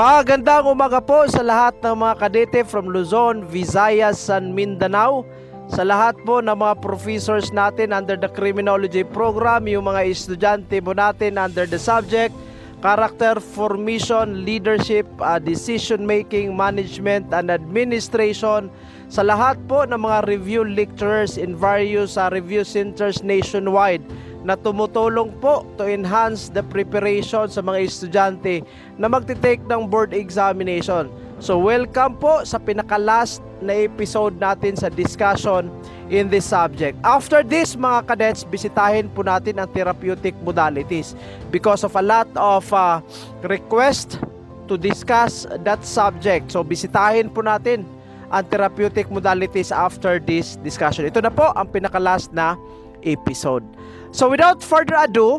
Magandang umaga po sa lahat ng mga kadete from Luzon, Visayas, San Mindanao, sa lahat po ng mga professors natin under the criminology program, yung mga estudyante mo natin under the subject, character formation, leadership, uh, decision making, management and administration, sa lahat po ng mga review lecturers in various uh, review centers nationwide na tumutulong po to enhance the preparation sa mga estudyante na magte-take ng board examination. So welcome po sa pinaka-last na episode natin sa discussion in this subject. After this, mga cadets, bisitahin po natin ang therapeutic modalities because of a lot of uh, request to discuss that subject. So bisitahin po natin ang therapeutic modalities after this discussion. Ito na po ang pinaka-last na episode. So without further ado,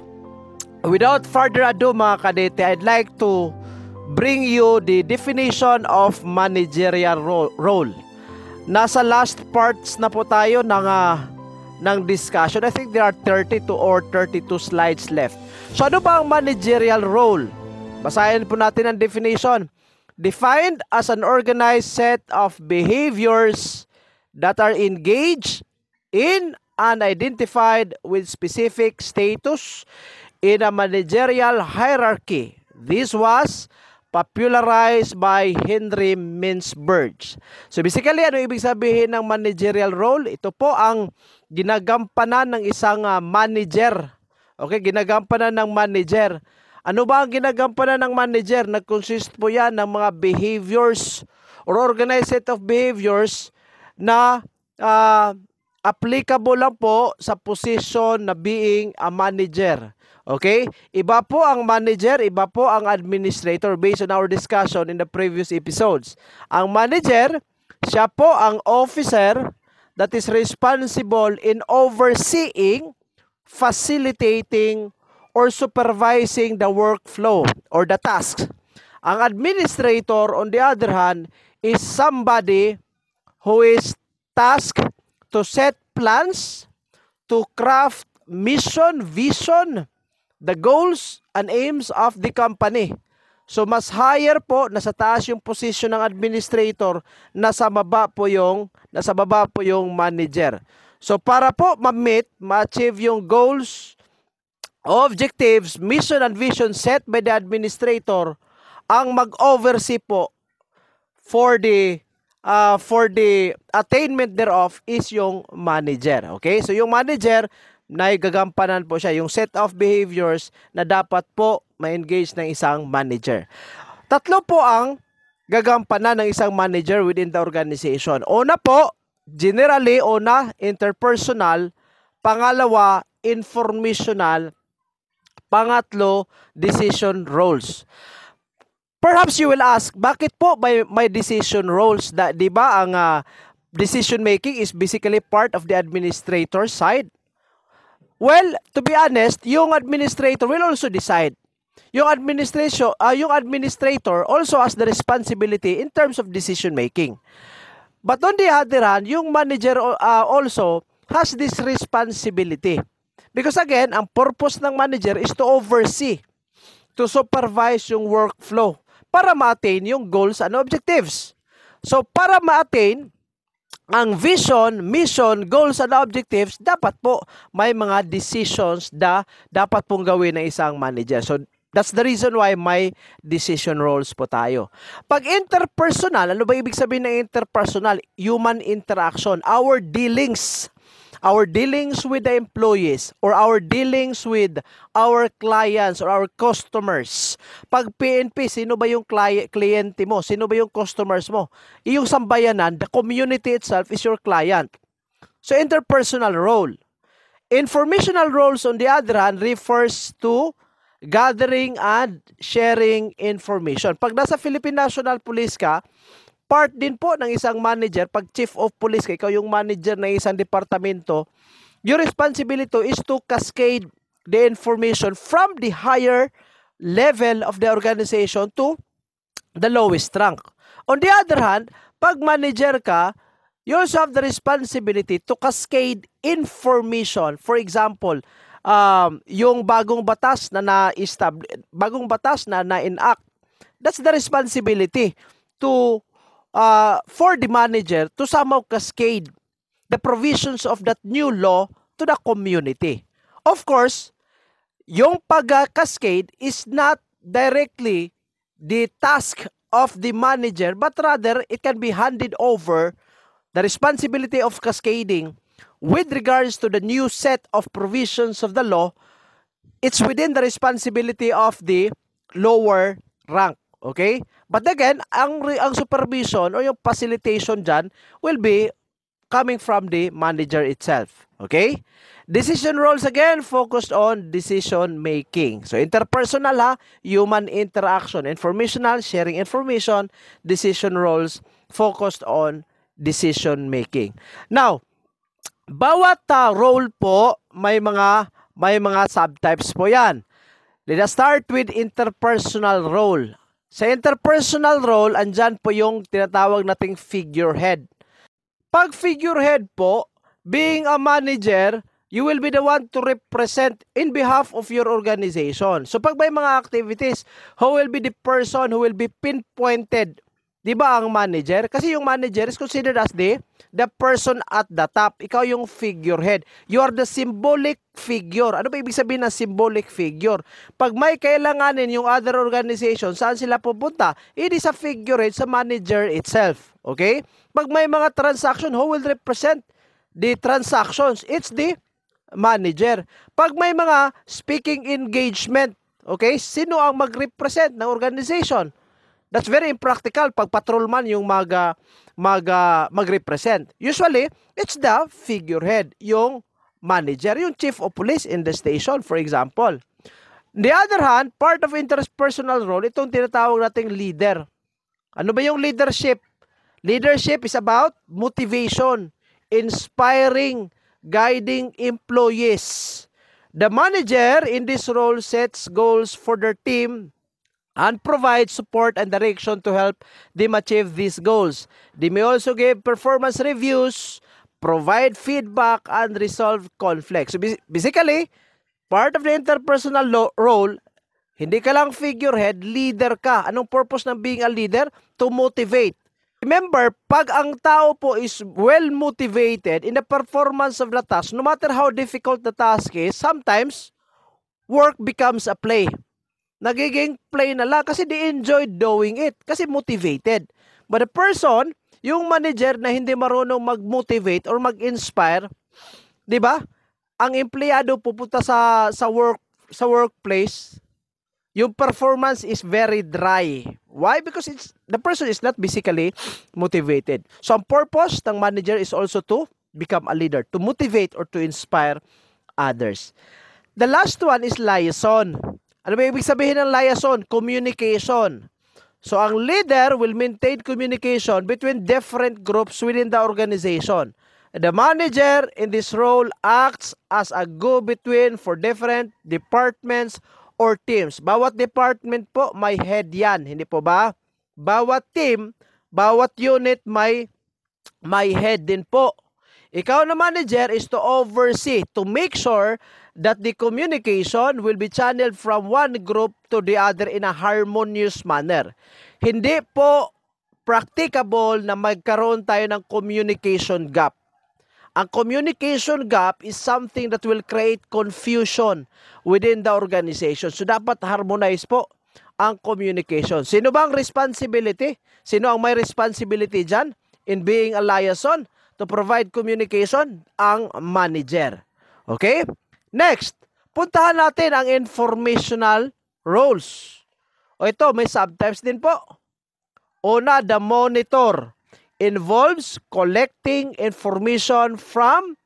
without further ado mga kadete, I'd like to bring you the definition of managerial role. Nasa last parts na po tayo ng uh, ng discussion. I think there are 32 or 32 slides left. So ano ba ang managerial role? Basahin po natin ang definition. Defined as an organized set of behaviors that are engaged in unidentified with specific status in a managerial hierarchy. This was popularized by Henry Mintzberg. So basically, ano ibig sabihin ng managerial role? Ito po ang ginagampanan ng isang uh, manager. Okay, ginagampanan ng manager. Ano ba ang ginagampanan ng manager? Nag-consist po yan ng mga behaviors or organized set of behaviors na uh, applicable lang po sa position na being a manager. Okay? Iba po ang manager, iba po ang administrator based on our discussion in the previous episodes. Ang manager, siya po ang officer that is responsible in overseeing, facilitating, or supervising the workflow or the tasks. Ang administrator, on the other hand, is somebody who is tasked to set plans, to craft mission, vision, the goals and aims of the company. So mas higher po nasa taas yung position ng administrator, nasa baba po yung nasa baba po yung manager. So para po ma-meet, ma-achieve yung goals, objectives, mission and vision set by the administrator ang mag-oversee po for the uh, for the attainment thereof is yung manager. Okay? So yung manager, nagagampanan po siya yung set of behaviors na dapat po ma-engage ng isang manager. Tatlo po ang gagampanan ng isang manager within the organization. Una po, generally, una, interpersonal. Pangalawa, informational. Pangatlo, decision roles. Perhaps you will ask, bakit po may, may decision roles? Da, di ba ang uh, decision making is basically part of the administrator side? Well, to be honest, yung administrator will also decide. Yung administration, uh, yung administrator also has the responsibility in terms of decision making. But on the other hand, yung manager uh, also has this responsibility. Because again, ang purpose ng manager is to oversee, to supervise yung workflow para ma-attain yung goals and objectives. So, para ma-attain ang vision, mission, goals and objectives, dapat po may mga decisions na dapat pong gawin ng isang manager. So, That's the reason why may decision roles po tayo. Pag interpersonal, ano ba ibig sabihin ng interpersonal? Human interaction, our dealings our dealings with the employees or our dealings with our clients or our customers. Pag PNP, sino ba yung client, kliyente mo? Sino ba yung customers mo? Iyong sambayanan, the community itself is your client. So interpersonal role. Informational roles on the other hand refers to gathering and sharing information. Pag nasa Philippine National Police ka, part din po ng isang manager, pag chief of police, kayo yung manager ng isang departamento, your responsibility is to cascade the information from the higher level of the organization to the lowest rank. On the other hand, pag manager ka, you also have the responsibility to cascade information. For example, um, yung bagong batas na na-establish, bagong batas na na-enact, that's the responsibility to uh, for the manager to somehow cascade the provisions of that new law to the community. Of course, yung pag-cascade is not directly the task of the manager but rather it can be handed over the responsibility of cascading with regards to the new set of provisions of the law it's within the responsibility of the lower rank Okay? But again, ang ang supervision or yung facilitation diyan will be coming from the manager itself. Okay? Decision roles again focused on decision making. So interpersonal ha, human interaction, informational, sharing information, decision roles focused on decision making. Now, bawat uh, role po may mga may mga subtypes po 'yan. Let us start with interpersonal role. Sa interpersonal role, andyan po yung tinatawag nating figurehead. Pag figurehead po, being a manager, you will be the one to represent in behalf of your organization. So pag may mga activities, who will be the person who will be pinpointed? 'Di ba ang manager? Kasi yung manager is considered as the the person at the top. Ikaw yung figurehead. You are the symbolic figure. Ano ba ibig sabihin ng symbolic figure? Pag may kailanganin yung other organization, saan sila pupunta? It is a figurehead sa manager itself. Okay? Pag may mga transaction, who will represent the transactions? It's the manager. Pag may mga speaking engagement, okay? Sino ang mag-represent ng organization? That's very impractical pag patrolman yung mag, ah, mag, ah, mag-represent. Usually, it's the figurehead, yung manager, yung chief of police in the station, for example. On The other hand, part of interpersonal role, itong tinatawag nating leader. Ano ba yung leadership? Leadership is about motivation, inspiring, guiding employees. The manager in this role sets goals for their team and provide support and direction to help them achieve these goals. They may also give performance reviews, provide feedback, and resolve conflicts. So basically, part of the interpersonal role, hindi ka lang figurehead, leader ka. Anong purpose ng being a leader? To motivate. Remember, pag ang tao po is well motivated in the performance of the task, no matter how difficult the task is, sometimes work becomes a play nagiging play na lang kasi they enjoy doing it kasi motivated. But the person, yung manager na hindi marunong mag-motivate or mag-inspire, 'di ba? Ang empleyado pupunta sa sa work sa workplace, yung performance is very dry. Why? Because it's the person is not basically motivated. So ang purpose ng manager is also to become a leader, to motivate or to inspire others. The last one is liaison. Ano ba ibig sabihin ng liaison? Communication. So ang leader will maintain communication between different groups within the organization. The manager in this role acts as a go-between for different departments or teams. Bawat department po may head yan, hindi po ba? Bawat team, bawat unit may may head din po. Ikaw na manager is to oversee to make sure that the communication will be channeled from one group to the other in a harmonious manner. Hindi po practicable na magkaroon tayo ng communication gap. Ang communication gap is something that will create confusion within the organization. So dapat harmonize po ang communication. Sino bang responsibility? Sino ang may responsibility dyan in being a liaison to provide communication? Ang manager. Okay? Next, puntahan natin ang informational roles. O ito, may subtypes din po. Una, the monitor involves collecting information from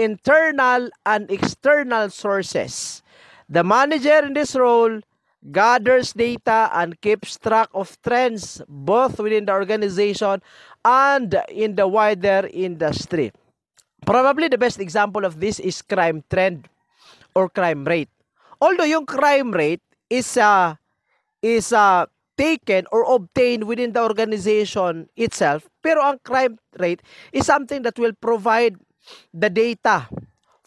internal and external sources. The manager in this role gathers data and keeps track of trends both within the organization and in the wider industry. Probably the best example of this is crime trend or crime rate. Although yung crime rate is uh, is uh, taken or obtained within the organization itself, pero ang crime rate is something that will provide the data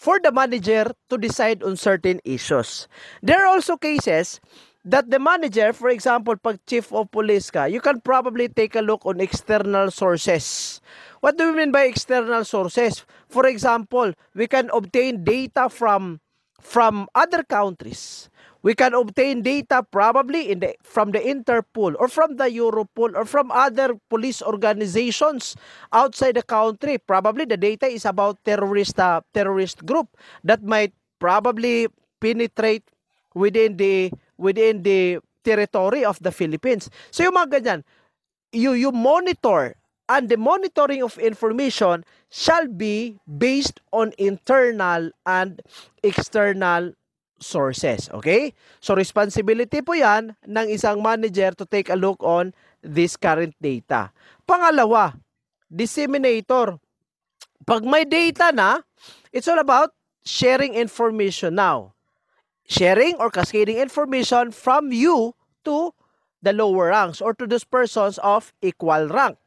for the manager to decide on certain issues. There are also cases that the manager, for example, pag chief of police ka, you can probably take a look on external sources. What do we mean by external sources? For example, we can obtain data from from other countries. We can obtain data probably in the, from the Interpol or from the Europol or from other police organizations outside the country. Probably the data is about terrorist uh, terrorist group that might probably penetrate within the within the territory of the Philippines. So yung mga ganyan, you you monitor and the monitoring of information shall be based on internal and external sources. Okay? So, responsibility po yan ng isang manager to take a look on this current data. Pangalawa, disseminator. Pag may data na, it's all about sharing information now. Sharing or cascading information from you to the lower ranks or to those persons of equal rank.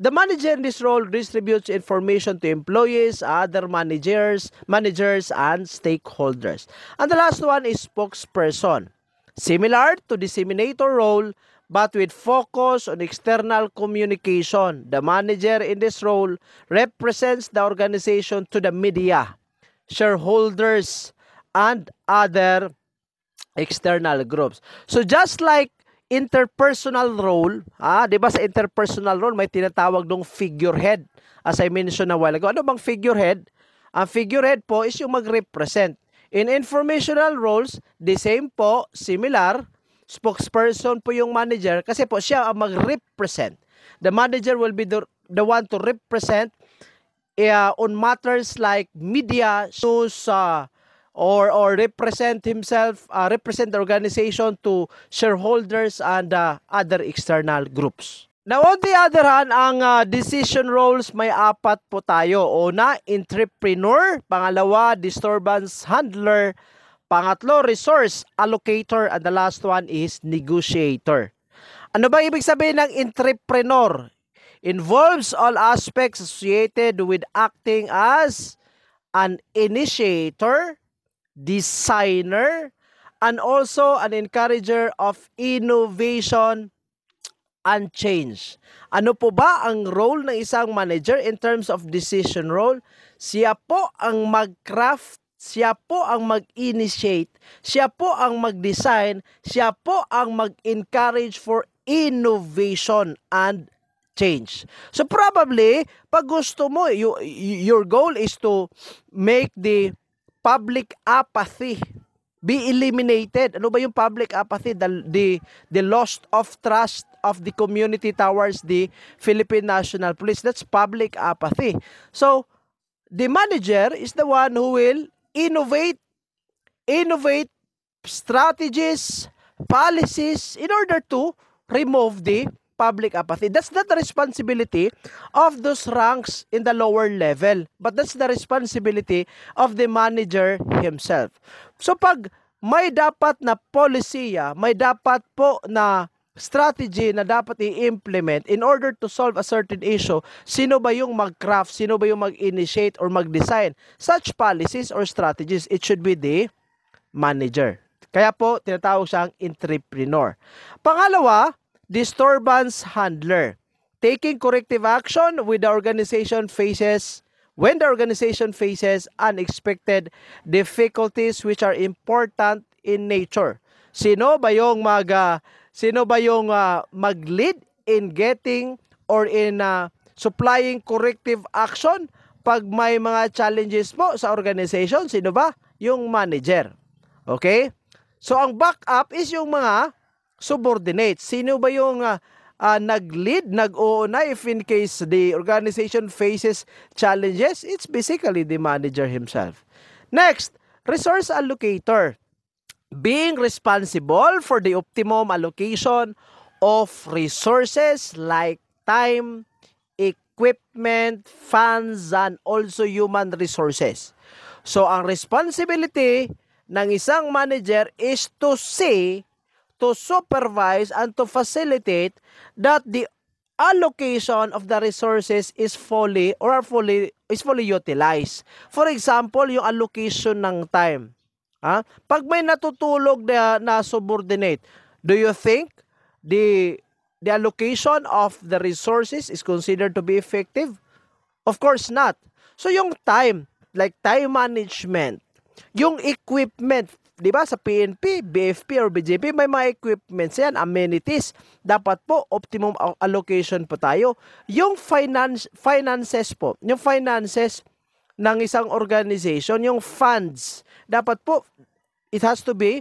The manager in this role distributes information to employees, other managers, managers, and stakeholders. And the last one is spokesperson. Similar to disseminator role, but with focus on external communication, the manager in this role represents the organization to the media, shareholders, and other external groups. So just like interpersonal role, ah, 'di ba sa interpersonal role may tinatawag dong figurehead. As I mentioned a while ago, ano bang figurehead? Ang figurehead po is yung mag-represent. In informational roles, the same po, similar, spokesperson po yung manager kasi po siya ang mag-represent. The manager will be the, the one to represent uh, on matters like media, shows, uh, ah, or or represent himself uh, represent the organization to shareholders and uh, other external groups. Now on the other hand, ang uh, decision roles may apat po tayo. Una, entrepreneur, pangalawa, disturbance handler, pangatlo, resource allocator, and the last one is negotiator. Ano ba ibig sabihin ng entrepreneur? Involves all aspects associated with acting as an initiator, designer, and also an encourager of innovation and change. Ano po ba ang role ng isang manager in terms of decision role? Siya po ang mag-craft, siya po ang mag-initiate, siya po ang mag-design, siya po ang mag-encourage for innovation and change. So probably, pag gusto mo, you, your goal is to make the public apathy be eliminated. Ano ba yung public apathy? The, the, the loss of trust of the community towards the Philippine National Police. That's public apathy. So, the manager is the one who will innovate, innovate strategies, policies in order to remove the public apathy. That's not the responsibility of those ranks in the lower level, but that's the responsibility of the manager himself. So pag may dapat na polisiya, may dapat po na strategy na dapat i-implement in order to solve a certain issue, sino ba yung mag-craft, sino ba yung mag-initiate or mag-design such policies or strategies? It should be the manager. Kaya po, tinatawag siyang entrepreneur. Pangalawa, disturbance handler. Taking corrective action with the organization faces when the organization faces unexpected difficulties which are important in nature. Sino ba yung mag uh, sino ba yung uh, mag-lead in getting or in uh, supplying corrective action pag may mga challenges po sa organization? Sino ba? Yung manager. Okay? So ang backup is yung mga subordinate. Sino ba yung uh, uh, nag-lead, nag uuna if in case the organization faces challenges, it's basically the manager himself. Next, resource allocator. Being responsible for the optimum allocation of resources like time, equipment, funds, and also human resources. So, ang responsibility ng isang manager is to see to supervise and to facilitate that the allocation of the resources is fully or are fully is fully utilized. For example, yung allocation ng time. Ha? Pag may natutulog na, na subordinate, do you think the the allocation of the resources is considered to be effective? Of course not. So yung time, like time management, yung equipment di ba sa PNP, BFP or BJP may mga equipments yan, amenities. Dapat po optimum allocation po tayo. Yung finance finances po, yung finances ng isang organization, yung funds, dapat po it has to be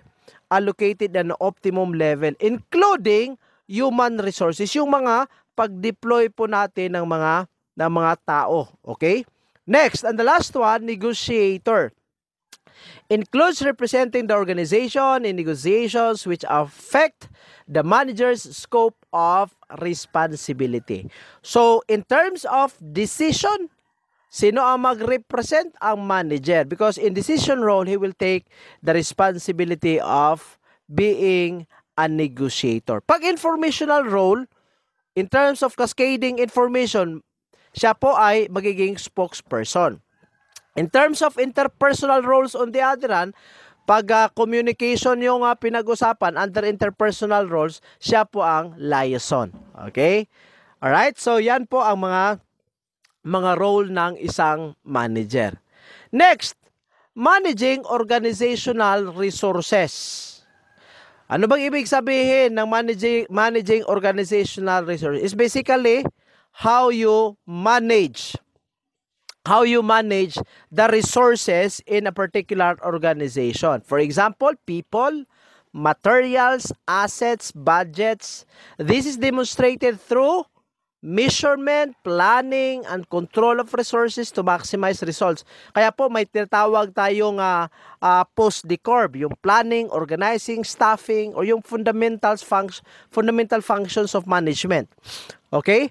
allocated at an optimum level including human resources, yung mga pag-deploy po natin ng mga ng mga tao, okay? Next, and the last one, negotiator includes representing the organization in negotiations which affect the manager's scope of responsibility. So, in terms of decision, sino ang mag-represent ang manager? Because in decision role, he will take the responsibility of being a negotiator. Pag informational role, in terms of cascading information, siya po ay magiging spokesperson. In terms of interpersonal roles on the other hand, pag uh, communication yung uh, pinag-usapan under interpersonal roles, siya po ang liaison. Okay? All right? So, yan po ang mga mga role ng isang manager. Next, managing organizational resources. Ano bang ibig sabihin ng managing, managing organizational resources? It's basically how you manage how you manage the resources in a particular organization. For example, people, materials, assets, budgets. This is demonstrated through measurement, planning, and control of resources to maximize results. Kaya po may tinatawag tayong uh, ah, uh, ah, post decorb yung planning, organizing, staffing, or yung fundamentals func- fundamental functions of management. Okay?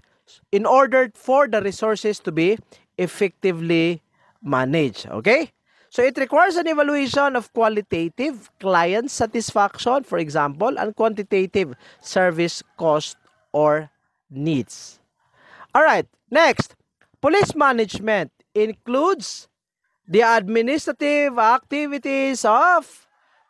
In order for the resources to be effectively manage. Okay? So it requires an evaluation of qualitative client satisfaction, for example, and quantitative service cost or needs. All right, next, police management includes the administrative activities of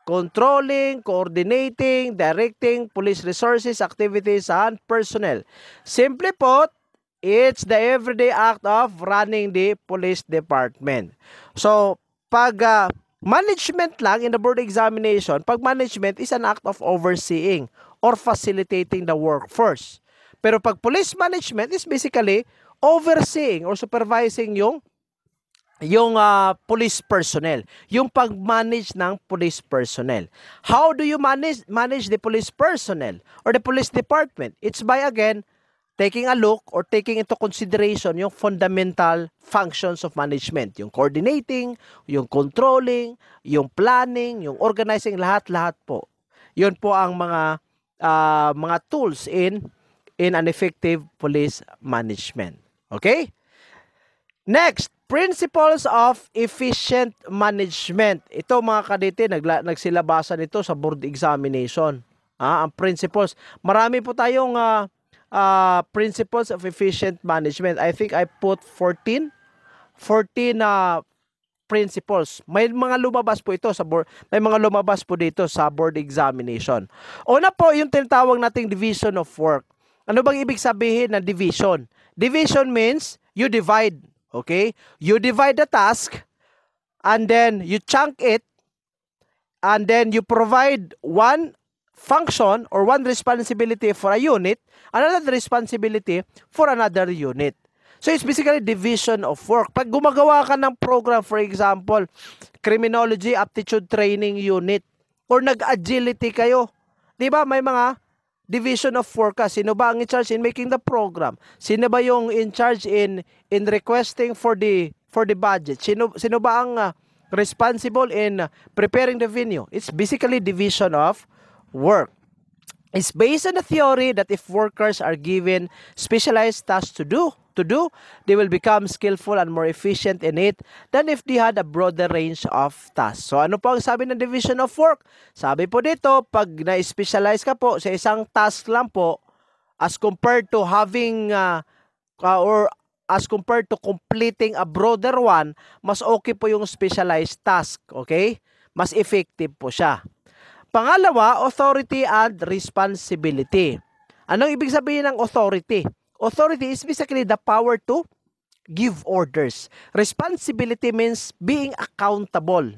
controlling, coordinating, directing police resources, activities, and personnel. Simply put, It's the everyday act of running the police department. So, pag uh, management lang in the board examination, pag management is an act of overseeing or facilitating the workforce. Pero pag police management is basically overseeing or supervising yung yung uh, police personnel, yung pag-manage ng police personnel. How do you manage manage the police personnel or the police department? It's by again taking a look or taking into consideration yung fundamental functions of management. Yung coordinating, yung controlling, yung planning, yung organizing, lahat-lahat po. Yun po ang mga uh, mga tools in in an effective police management. Okay? Next, principles of efficient management. Ito mga kadete, nag nagsilabasan ito sa board examination. Ah, ang principles. Marami po tayong uh, uh, principles of efficient management. I think I put 14 14 na uh, principles. May mga lumabas po ito sa board, may mga lumabas po dito sa board examination. Una po yung tinatawag nating division of work. Ano bang ibig sabihin ng division? Division means you divide, okay? You divide the task and then you chunk it and then you provide one function or one responsibility for a unit, another responsibility for another unit. So it's basically division of work. Pag gumagawa ka ng program, for example, Criminology Aptitude Training Unit, or nag-agility kayo, di ba may mga division of work ka. Sino ba ang in charge in making the program? Sino ba yung in charge in in requesting for the for the budget? Sino sino ba ang uh, responsible in preparing the venue? It's basically division of work is based on the theory that if workers are given specialized tasks to do, to do, they will become skillful and more efficient in it than if they had a broader range of tasks. So ano po ang sabi ng division of work? Sabi po dito, pag na-specialize ka po sa isang task lang po, as compared to having uh, uh, or as compared to completing a broader one, mas okay po yung specialized task, okay? Mas effective po siya. Pangalawa, authority and responsibility. Anong ibig sabihin ng authority? Authority is basically the power to give orders. Responsibility means being accountable.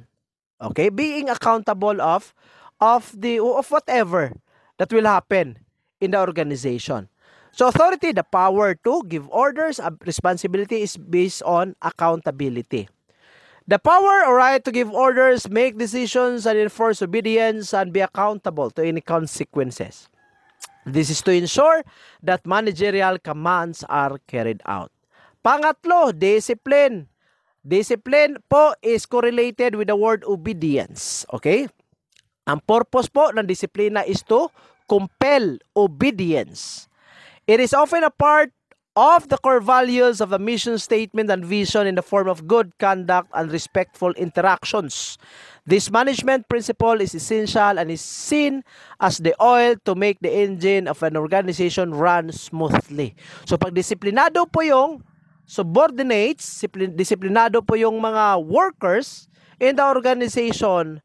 Okay? Being accountable of of the of whatever that will happen in the organization. So authority, the power to give orders, responsibility is based on accountability. The power or right to give orders, make decisions, and enforce obedience, and be accountable to any consequences. This is to ensure that managerial commands are carried out. Pangatlo, discipline. Discipline po is correlated with the word obedience. Okay? Ang purpose po ng disiplina is to compel obedience. It is often a part of the core values of the mission statement and vision in the form of good conduct and respectful interactions. This management principle is essential and is seen as the oil to make the engine of an organization run smoothly. So pag disiplinado po yung subordinates, disiplinado po yung mga workers in the organization,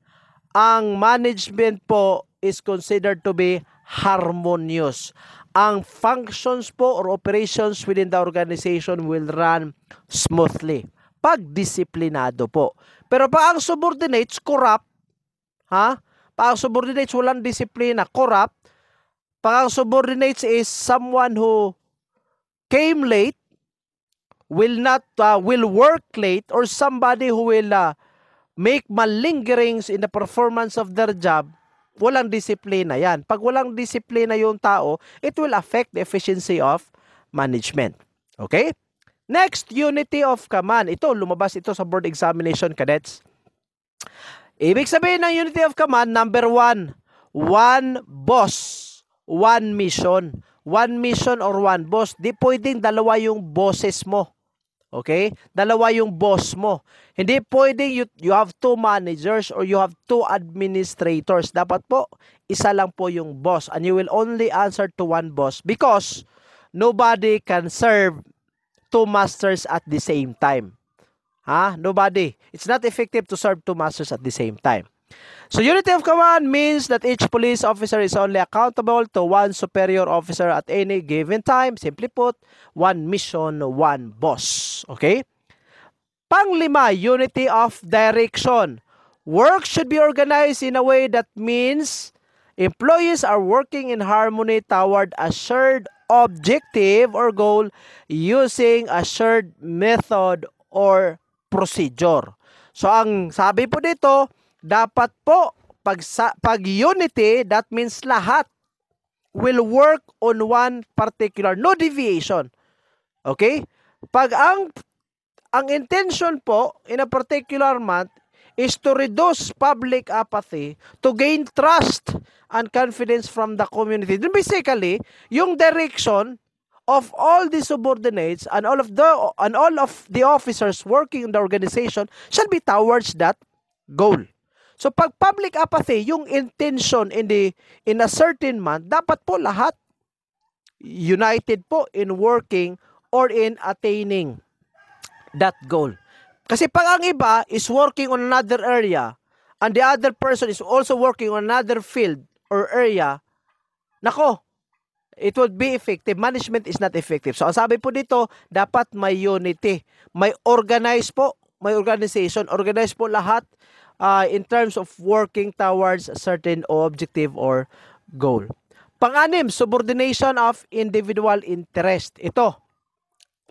ang management po is considered to be harmonious ang functions po or operations within the organization will run smoothly pag disiplinado po. Pero pa ang subordinates corrupt, ha? Pa ang subordinates walang disiplina, corrupt. Pa ang subordinates is someone who came late, will not uh, will work late or somebody who will uh, make malingerings in the performance of their job, walang disiplina yan. Pag walang disiplina yung tao, it will affect the efficiency of management. Okay? Next, unity of command. Ito, lumabas ito sa board examination, cadets. Ibig sabihin ng unity of command, number one, one boss, one mission. One mission or one boss. Di pwedeng dalawa yung bosses mo. Okay? Dalawa yung boss mo. Hindi pwedeng you, you have two managers or you have two administrators. Dapat po, isa lang po yung boss. And you will only answer to one boss because nobody can serve two masters at the same time. Ha? Nobody. It's not effective to serve two masters at the same time. So unity of command means that each police officer is only accountable to one superior officer at any given time. Simply put, one mission, one boss. Okay? Panglima, unity of direction. Work should be organized in a way that means employees are working in harmony toward a shared objective or goal using a shared method or procedure. So ang sabi po dito, dapat po, pag, sa, pag unity, that means lahat will work on one particular, no deviation. Okay? Pag ang ang intention po in a particular month is to reduce public apathy to gain trust and confidence from the community. Then basically, yung direction of all the subordinates and all of the and all of the officers working in the organization shall be towards that goal. So pag public apathy, yung intention in the in a certain month, dapat po lahat united po in working or in attaining that goal. Kasi pag ang iba is working on another area and the other person is also working on another field or area, nako, it would be effective. Management is not effective. So ang sabi po dito, dapat may unity. May organize po, may organization. Organize po lahat uh, in terms of working towards a certain objective or goal. Panganim, subordination of individual interest. Ito,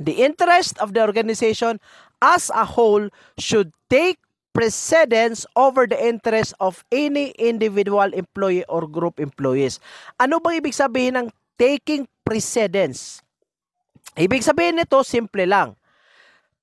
the interest of the organization as a whole should take precedence over the interest of any individual employee or group employees. Ano bang ibig sabihin ng taking precedence? Ibig sabihin nito, simple lang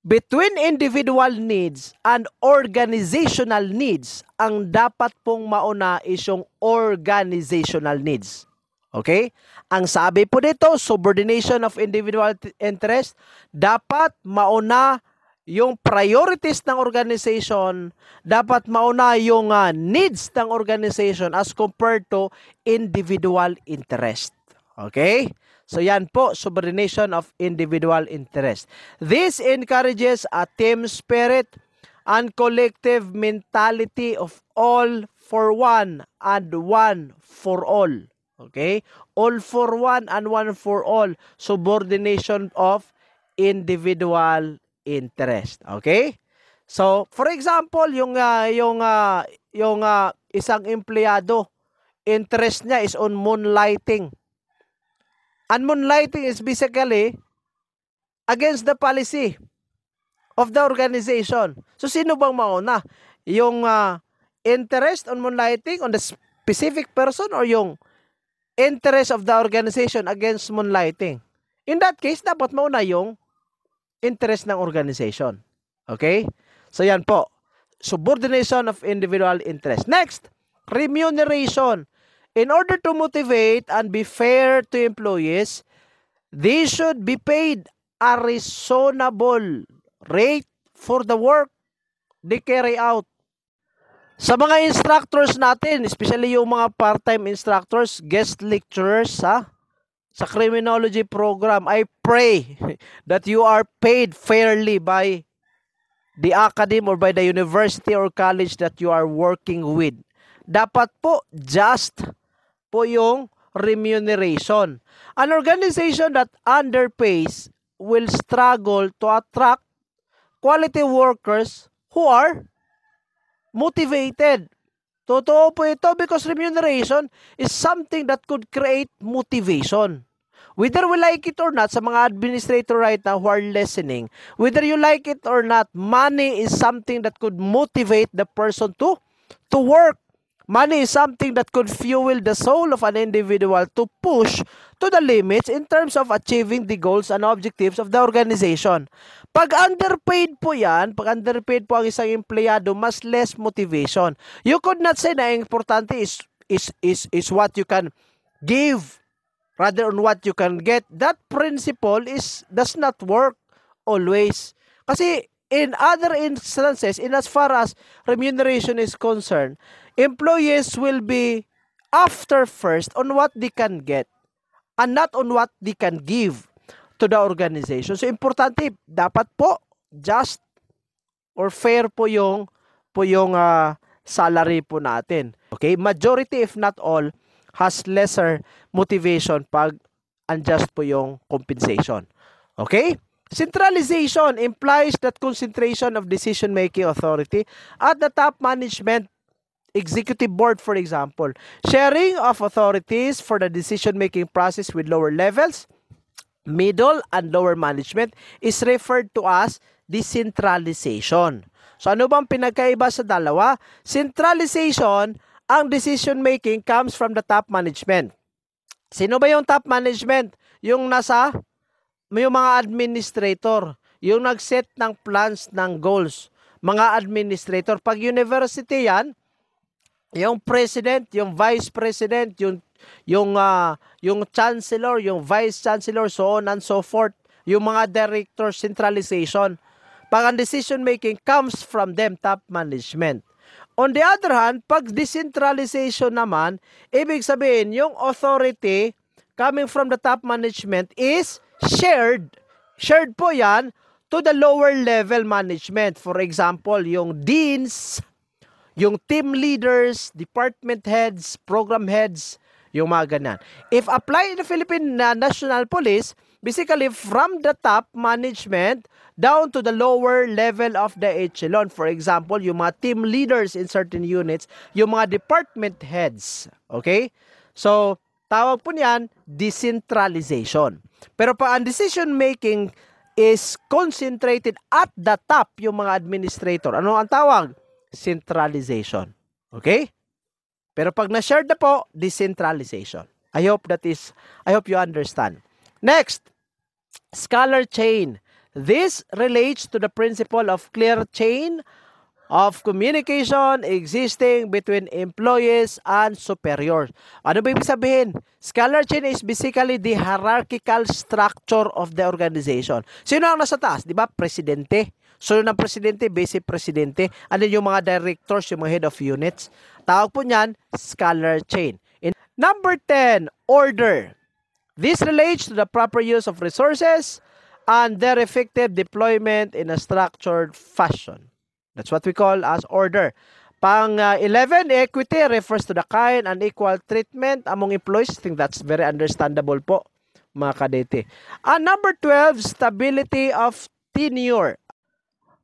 between individual needs and organizational needs, ang dapat pong mauna is yung organizational needs. Okay? Ang sabi po dito, subordination of individual interest, dapat mauna yung priorities ng organization, dapat mauna yung uh, needs ng organization as compared to individual interest. Okay? So yan po, subordination of individual interest. This encourages a team spirit and collective mentality of all for one and one for all. Okay? All for one and one for all. Subordination of individual interest. Okay? So, for example, yung uh, yung uh, yung uh, isang empleyado, interest niya is on moonlighting. And moonlighting is basically against the policy of the organization. So sino bang mauna? Yung uh, interest on moonlighting on the specific person or yung interest of the organization against moonlighting? In that case, dapat mauna yung interest ng organization. Okay? So yan po. Subordination of individual interest. Next, remuneration In order to motivate and be fair to employees, they should be paid a reasonable rate for the work they carry out. Sa mga instructors natin, especially yung mga part-time instructors, guest lecturers, ha? sa criminology program, I pray that you are paid fairly by the academy or by the university or college that you are working with. Dapat po just po yung remuneration. An organization that underpays will struggle to attract quality workers who are motivated. Totoo po ito because remuneration is something that could create motivation. Whether we like it or not, sa mga administrator right now who are listening, whether you like it or not, money is something that could motivate the person to to work. Money is something that could fuel the soul of an individual to push to the limits in terms of achieving the goals and objectives of the organization. Pag underpaid po yan, pag underpaid po ang isang empleyado, mas less motivation. You could not say na importante is, is, is, is what you can give rather on what you can get. That principle is does not work always. Kasi in other instances, in as far as remuneration is concerned, employees will be after first on what they can get and not on what they can give to the organization. So importante dapat po just or fair po yung po yung uh, salary po natin. Okay? Majority if not all has lesser motivation pag unjust po yung compensation. Okay? Centralization implies that concentration of decision-making authority at the top management executive board for example sharing of authorities for the decision making process with lower levels middle and lower management is referred to as decentralization so ano bang pinagkaiba sa dalawa centralization ang decision making comes from the top management sino ba yung top management yung nasa yung mga administrator yung nagset ng plans ng goals mga administrator pag university yan yung president, yung vice president, yung yung uh, yung chancellor, yung vice chancellor, so on and so forth, yung mga director centralization. Pag ang decision making comes from them top management. On the other hand, pag decentralization naman, ibig sabihin yung authority coming from the top management is shared. Shared po 'yan to the lower level management. For example, yung deans, yung team leaders, department heads, program heads, yung mga ganan. If apply in the Philippine uh, National Police, basically from the top management down to the lower level of the echelon. For example, yung mga team leaders in certain units, yung mga department heads. Okay? So, tawag po niyan, decentralization. Pero pa ang decision making is concentrated at the top yung mga administrator. Ano ang tawag? centralization. Okay? Pero pag na-share na po, decentralization. I hope that is, I hope you understand. Next, scalar chain. This relates to the principle of clear chain of communication existing between employees and superiors. Ano ba ibig sabihin? Scalar chain is basically the hierarchical structure of the organization. Sino ang nasa taas? Di ba? Presidente Sunod ng presidente, vice presidente. Ano yung mga directors, yung mga head of units? Tawag po niyan, scholar chain. In number 10, order. This relates to the proper use of resources and their effective deployment in a structured fashion. That's what we call as order. Pang uh, 11, equity refers to the kind and equal treatment among employees. I think that's very understandable po, mga kadete. And number 12, stability of tenure.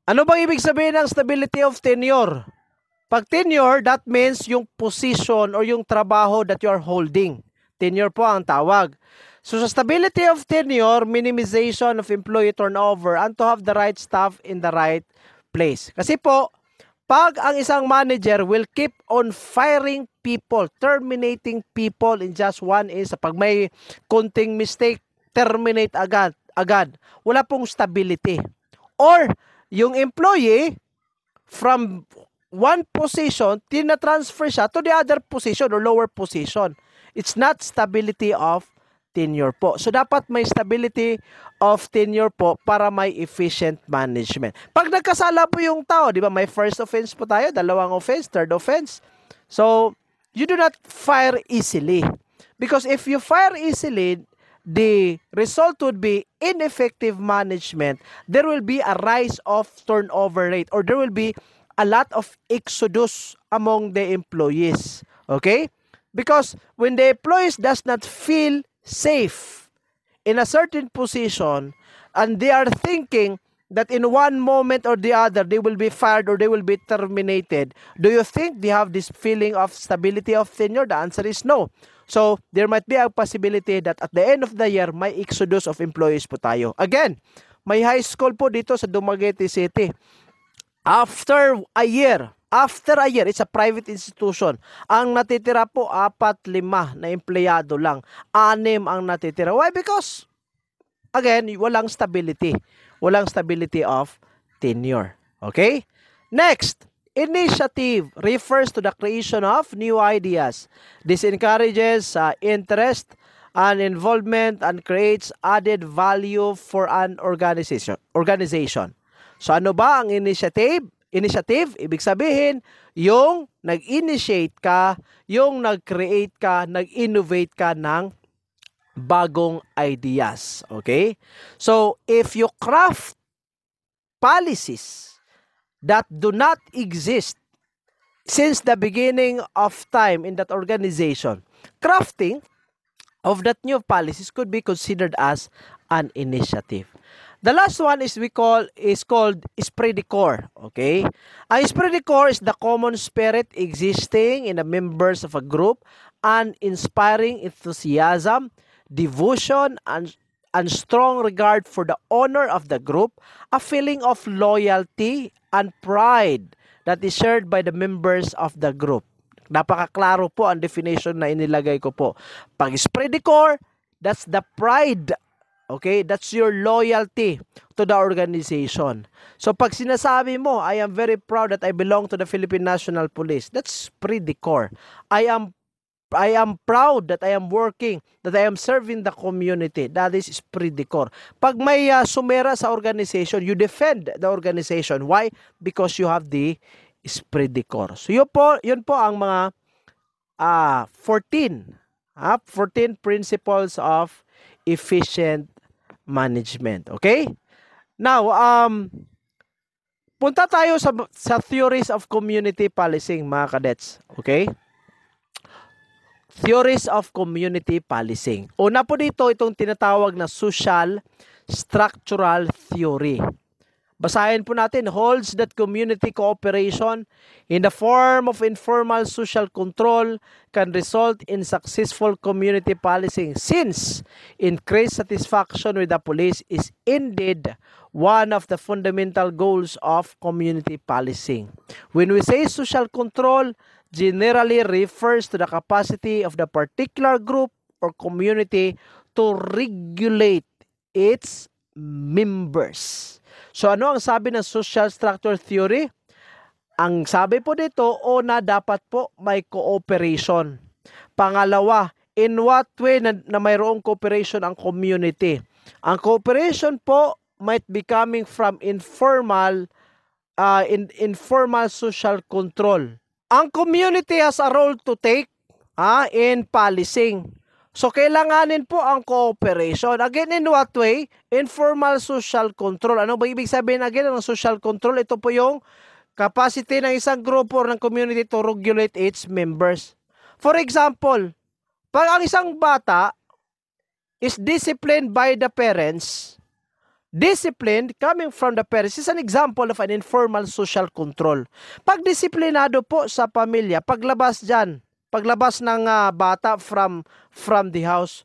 Ano bang ibig sabihin ng stability of tenure? Pag tenure, that means yung position or yung trabaho that you are holding. Tenure po ang tawag. So sa stability of tenure, minimization of employee turnover and to have the right staff in the right place. Kasi po, pag ang isang manager will keep on firing people, terminating people in just one is pag may konting mistake, terminate agad. agad. Wala pong stability. Or yung employee from one position, tina-transfer siya to the other position or lower position. It's not stability of tenure po. So, dapat may stability of tenure po para may efficient management. Pag nagkasala po yung tao, di ba, may first offense po tayo, dalawang offense, third offense. So, you do not fire easily. Because if you fire easily, the result would be ineffective management, there will be a rise of turnover rate or there will be a lot of exodus among the employees. Okay? Because when the employees does not feel safe in a certain position and they are thinking that in one moment or the other they will be fired or they will be terminated. Do you think they have this feeling of stability of tenure? The answer is no. So, there might be a possibility that at the end of the year, may exodus of employees po tayo. Again, may high school po dito sa Dumaguete City. After a year, after a year, it's a private institution. Ang natitira po, apat, lima na empleyado lang. Anim ang natitira. Why? Because, again, walang stability walang stability of tenure. Okay? Next, initiative refers to the creation of new ideas. This encourages uh, interest and involvement and creates added value for an organization. organization. So ano ba ang initiative? Initiative, ibig sabihin, yung nag-initiate ka, yung nag-create ka, nag-innovate ka ng bagong ideas. Okay? So, if you craft policies that do not exist since the beginning of time in that organization, crafting of that new policies could be considered as an initiative. The last one is we call is called spreadicor, okay? Ang spreadicor is the common spirit existing in the members of a group and inspiring enthusiasm devotion, and, and strong regard for the honor of the group, a feeling of loyalty and pride that is shared by the members of the group. Napakaklaro po ang definition na inilagay ko po. Pag spreadicor, that's the pride Okay? That's your loyalty to the organization. So pag sinasabi mo, I am very proud that I belong to the Philippine National Police, that's pretty core. I am I am proud that I am working, that I am serving the community. That is Spridicor. Pag may uh, sumera sa organization, you defend the organization. Why? Because you have the Spridicor. So yun po, yun po ang mga uh, 14, uh, 14 principles of efficient management. Okay? Now, um, punta tayo sa, sa theories of community policing, mga cadets. Okay? Theories of Community Policing. Una po dito itong tinatawag na social structural theory. Basahin po natin, holds that community cooperation in the form of informal social control can result in successful community policing since increased satisfaction with the police is indeed one of the fundamental goals of community policing. When we say social control, generally refers to the capacity of the particular group or community to regulate its members. So ano ang sabi ng social structure theory? Ang sabi po dito, una dapat po may cooperation. Pangalawa, in what way na, na mayroong cooperation ang community? Ang cooperation po might be coming from informal uh, in, informal social control ang community has a role to take ah, in policing. So, kailanganin po ang cooperation. Again, in what way? Informal social control. Ano ba ibig sabihin again ng social control? Ito po yung capacity ng isang group or ng community to regulate its members. For example, pag ang isang bata is disciplined by the parents, disciplined coming from the parents is an example of an informal social control. Pagdisiplinado po sa pamilya, paglabas dyan, paglabas ng uh, bata from from the house,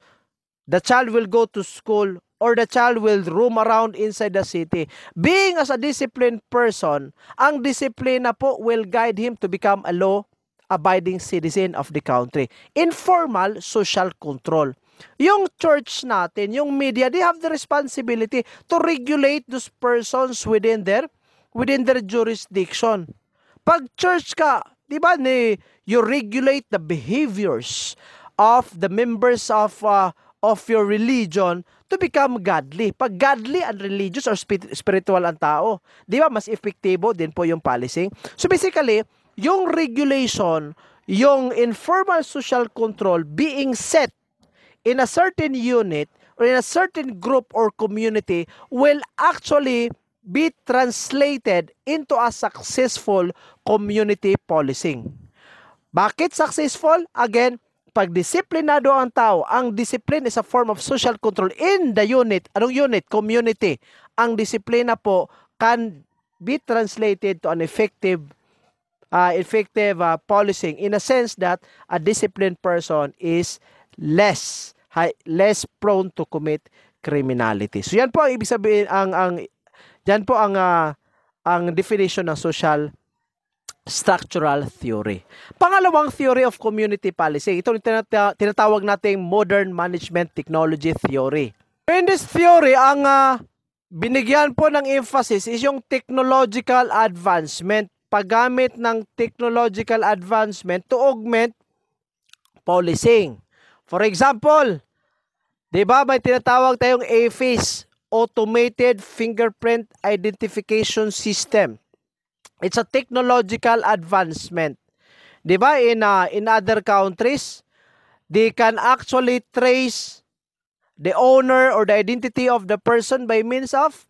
the child will go to school or the child will roam around inside the city. Being as a disciplined person, ang disiplina po will guide him to become a law abiding citizen of the country. Informal social control yung church natin, yung media, they have the responsibility to regulate those persons within their within their jurisdiction. Pag church ka, 'di ba, ni you regulate the behaviors of the members of uh, of your religion to become godly. Pag godly and religious or spiritual ang tao, 'di ba, mas epektibo din po yung policing. So basically, yung regulation, yung informal social control being set in a certain unit or in a certain group or community will actually be translated into a successful community policing. Bakit successful? Again, pag disiplinado ang tao, ang discipline is a form of social control in the unit. Anong unit? Community. Ang disiplina po can be translated to an effective uh, effective uh, policing in a sense that a disciplined person is less high, less prone to commit criminality. So yan po ang ibig sabihin ang ang yan po ang uh, ang definition ng social structural theory. Pangalawang theory of community policy. Ito yung tinatawag nating modern management technology theory. In this theory, ang uh, binigyan po ng emphasis is yung technological advancement. Paggamit ng technological advancement to augment policing. For example, 'di ba may tinatawag tayong AFIS, Automated Fingerprint Identification System. It's a technological advancement. 'Di ba in uh, in other countries, they can actually trace the owner or the identity of the person by means of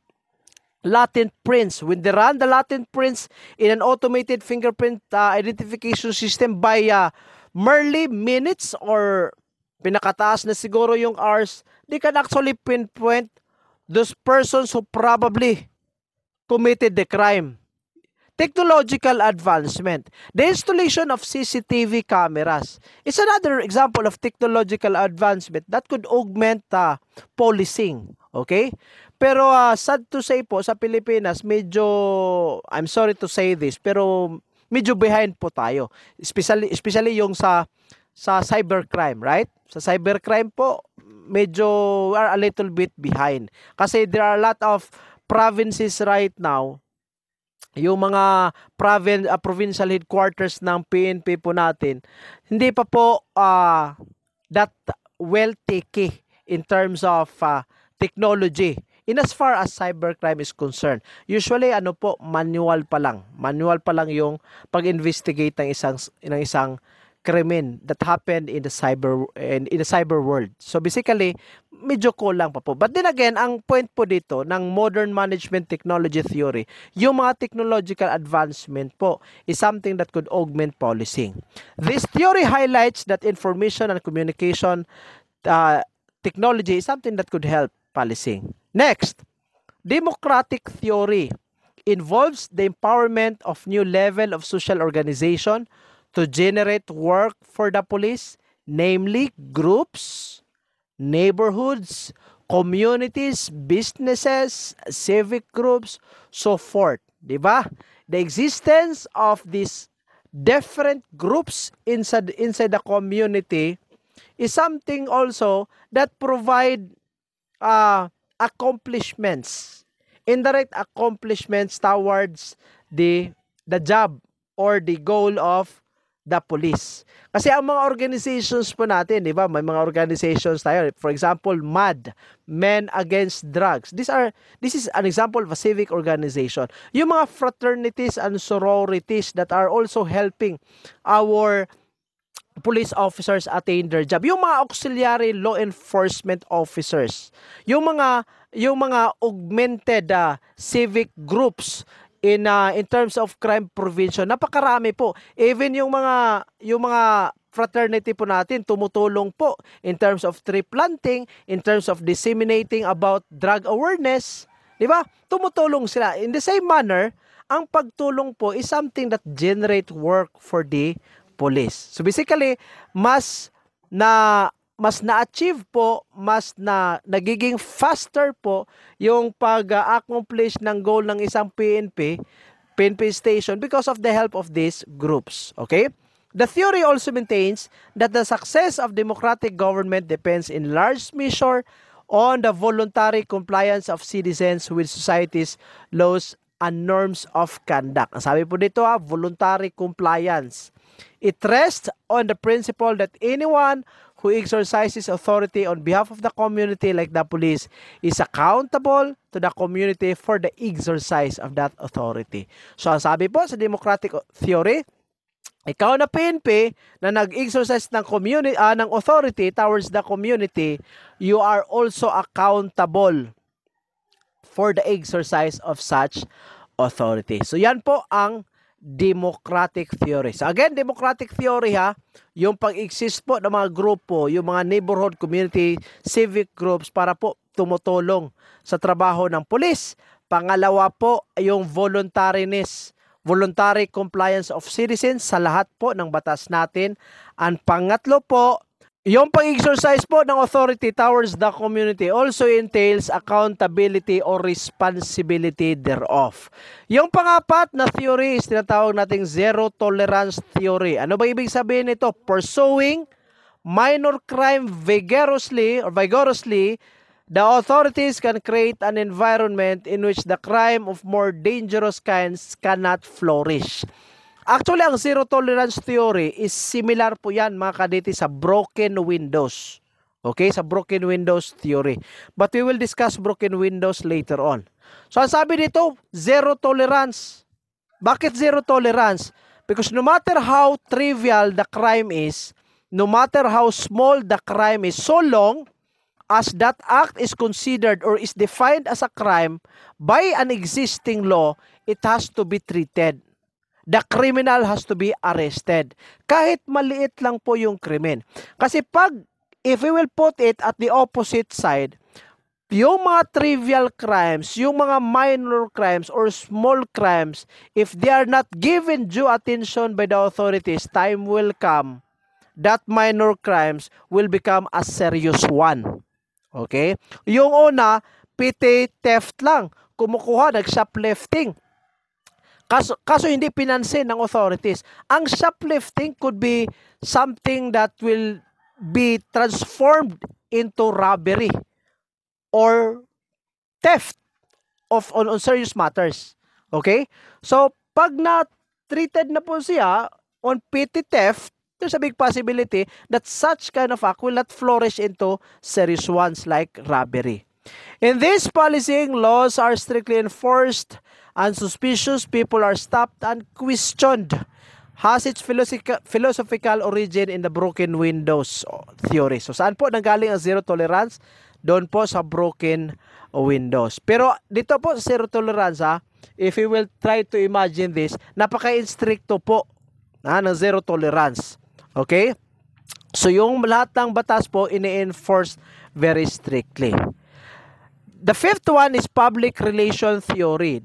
latent prints. When they run the latent prints in an automated fingerprint uh, identification system by uh, merely minutes or Pinakataas na siguro yung hours. They can actually pinpoint those persons who probably committed the crime. Technological advancement. The installation of CCTV cameras is another example of technological advancement that could augment uh, policing. Okay? Pero uh, sad to say po, sa Pilipinas, medyo, I'm sorry to say this, pero medyo behind po tayo. Especially, especially yung sa sa cybercrime, right? Sa cybercrime po, medyo are a little bit behind. Kasi there are a lot of provinces right now, yung mga province, uh, provincial headquarters ng PNP po natin, hindi pa po uh, that well taken in terms of uh, technology in as far as cybercrime is concerned. Usually ano po manual pa lang, manual pa lang yung pag-investigate ng isang ng isang krimen that happened in the cyber in, in the cyber world. So basically, medyo kulang pa po. But then again, ang point po dito ng modern management technology theory, yung mga technological advancement po is something that could augment policing. This theory highlights that information and communication uh, technology is something that could help policing. Next, democratic theory involves the empowerment of new level of social organization to generate work for the police, namely groups, neighborhoods, communities, businesses, civic groups, so forth. Diba? The existence of these different groups inside, inside the community is something also that provide uh, accomplishments, indirect accomplishments towards the, the job or the goal of the police. Kasi ang mga organizations po natin, di ba? May mga organizations tayo. For example, MAD, Men Against Drugs. These are this is an example of a civic organization. Yung mga fraternities and sororities that are also helping our police officers attain their job. Yung mga auxiliary law enforcement officers. Yung mga yung mga augmented uh, civic groups in uh, in terms of crime prevention. Napakarami po. Even yung mga yung mga fraternity po natin tumutulong po in terms of tree planting, in terms of disseminating about drug awareness, 'di ba? Tumutulong sila. In the same manner, ang pagtulong po is something that generate work for the police. So basically, mas na mas na-achieve po, mas na nagiging faster po yung pag-accomplish ng goal ng isang PNP, PNP station because of the help of these groups. Okay? The theory also maintains that the success of democratic government depends in large measure on the voluntary compliance of citizens with society's laws and norms of conduct. Ang sabi po dito ha, ah, voluntary compliance. It rests on the principle that anyone who exercises authority on behalf of the community like the police is accountable to the community for the exercise of that authority. So ang sabi po sa democratic theory, ikaw na PNP na nag-exercise ng community uh, ng authority towards the community, you are also accountable for the exercise of such authority. So yan po ang democratic theories. again, democratic theory ha, yung pag-exist po ng mga grupo, yung mga neighborhood community civic groups para po tumutulong sa trabaho ng pulis. Pangalawa po, yung voluntariness, voluntary compliance of citizens sa lahat po ng batas natin. Ang pangatlo po, yung pag-exercise po ng authority towards the community also entails accountability or responsibility thereof. Yung pangapat na theory is tinatawag nating zero tolerance theory. Ano ba ibig sabihin nito? Pursuing minor crime vigorously or vigorously, the authorities can create an environment in which the crime of more dangerous kinds cannot flourish. Actually, ang zero tolerance theory is similar po yan mga kaditi sa broken windows. Okay, sa broken windows theory. But we will discuss broken windows later on. So ang sabi dito, zero tolerance. Bakit zero tolerance? Because no matter how trivial the crime is, no matter how small the crime is, so long as that act is considered or is defined as a crime by an existing law, it has to be treated the criminal has to be arrested. Kahit maliit lang po yung krimen. Kasi pag, if we will put it at the opposite side, yung mga trivial crimes, yung mga minor crimes or small crimes, if they are not given due attention by the authorities, time will come that minor crimes will become a serious one. Okay? Yung una, petty theft lang. Kumukuha, nag-shoplifting Kaso, kaso hindi pinansin ng authorities. Ang shoplifting could be something that will be transformed into robbery or theft of on, on serious matters. Okay? So, pag na-treated na po siya on petty theft, there's a big possibility that such kind of act will not flourish into serious ones like robbery. In this, policing laws are strictly enforced suspicious people are stopped and questioned. Has its philosophical origin in the broken windows theory. So saan po nanggaling ang zero tolerance? Doon po sa broken windows. Pero dito po sa zero tolerance ha, if you will try to imagine this, napaka-instricto po ha, ng zero tolerance. Okay? So yung lahat ng batas po ini-enforce very strictly. The fifth one is public relation theory.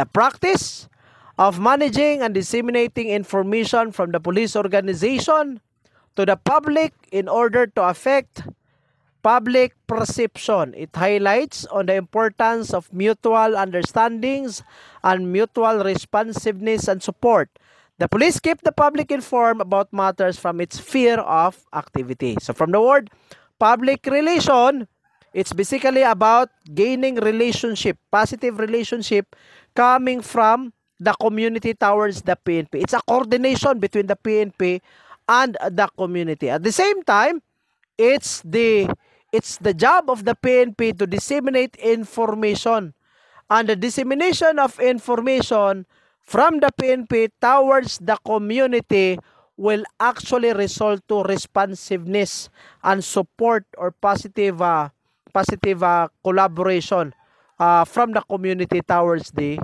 The practice of managing and disseminating information from the police organization to the public in order to affect public perception. It highlights on the importance of mutual understandings and mutual responsiveness and support. The police keep the public informed about matters from its sphere of activity. So from the word public relation, It's basically about gaining relationship, positive relationship coming from the community towards the PNP. It's a coordination between the PNP and the community. At the same time, it's the it's the job of the PNP to disseminate information. And the dissemination of information from the PNP towards the community will actually result to responsiveness and support or positive uh, positive uh, collaboration uh, from the community towards the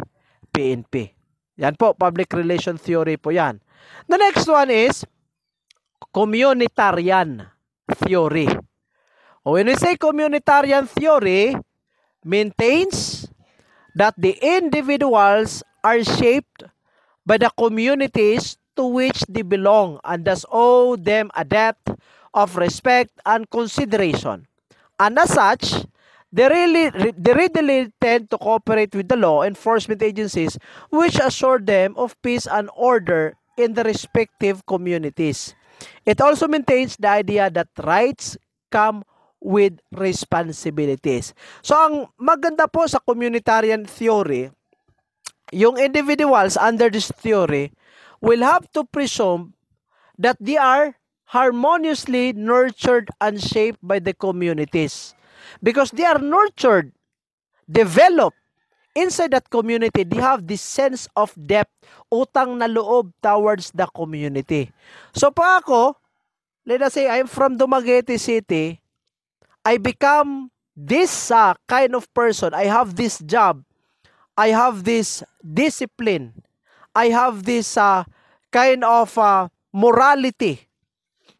PNP. Yan po, public relation theory po yan. The next one is communitarian theory. When we say communitarian theory, maintains that the individuals are shaped by the communities to which they belong and thus owe them a debt of respect and consideration. And as such, they really, they readily tend to cooperate with the law enforcement agencies which assure them of peace and order in the respective communities. It also maintains the idea that rights come with responsibilities. So ang maganda po sa communitarian theory, yung individuals under this theory will have to presume that they are harmoniously nurtured and shaped by the communities. Because they are nurtured, developed, inside that community, they have this sense of depth, utang na loob towards the community. So pa ako, let us say I'm from Dumaguete City, I become this uh, kind of person. I have this job. I have this discipline. I have this uh, kind of uh, morality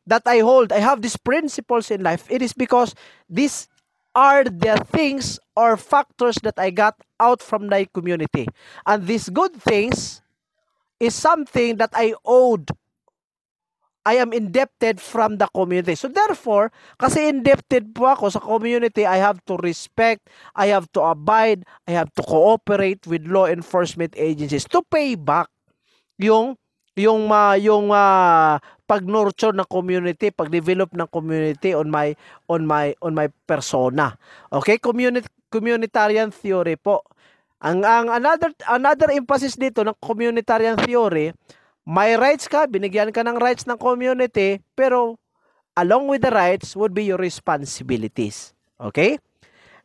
that I hold, I have these principles in life, it is because these are the things or factors that I got out from my community. And these good things is something that I owed. I am indebted from the community. So therefore, kasi indebted po ako sa community, I have to respect, I have to abide, I have to cooperate with law enforcement agencies to pay back yung yung uh, yung uh, pag-nurture ng community, pag-develop ng community on my on my on my persona. Okay, community communitarian theory po. Ang ang another another emphasis dito ng communitarian theory, may rights ka, binigyan ka ng rights ng community, pero along with the rights would be your responsibilities. Okay?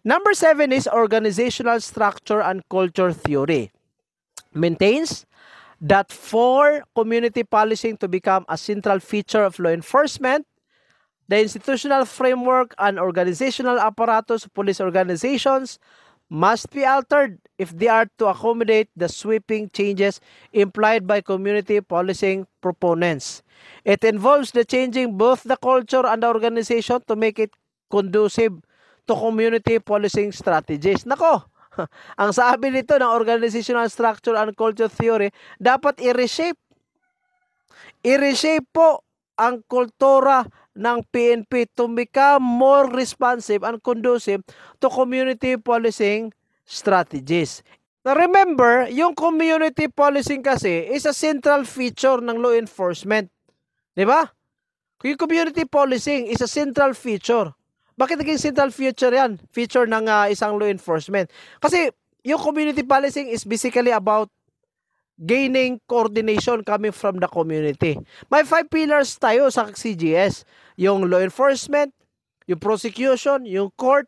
Number seven is organizational structure and culture theory. Maintains that for community policing to become a central feature of law enforcement, the institutional framework and organizational apparatus of police organizations must be altered if they are to accommodate the sweeping changes implied by community policing proponents. It involves the changing both the culture and the organization to make it conducive to community policing strategies. Nako, Ang sabi nito ng organizational structure and culture theory, dapat i-reshape. I-reshape po ang kultura ng PNP to become more responsive and conducive to community policing strategies. Now remember, yung community policing kasi is a central feature ng law enforcement. Di ba? Yung community policing is a central feature bakit naging central feature yan? Feature ng uh, isang law enforcement. Kasi yung community policing is basically about gaining coordination coming from the community. May five pillars tayo sa CGS. Yung law enforcement, yung prosecution, yung court,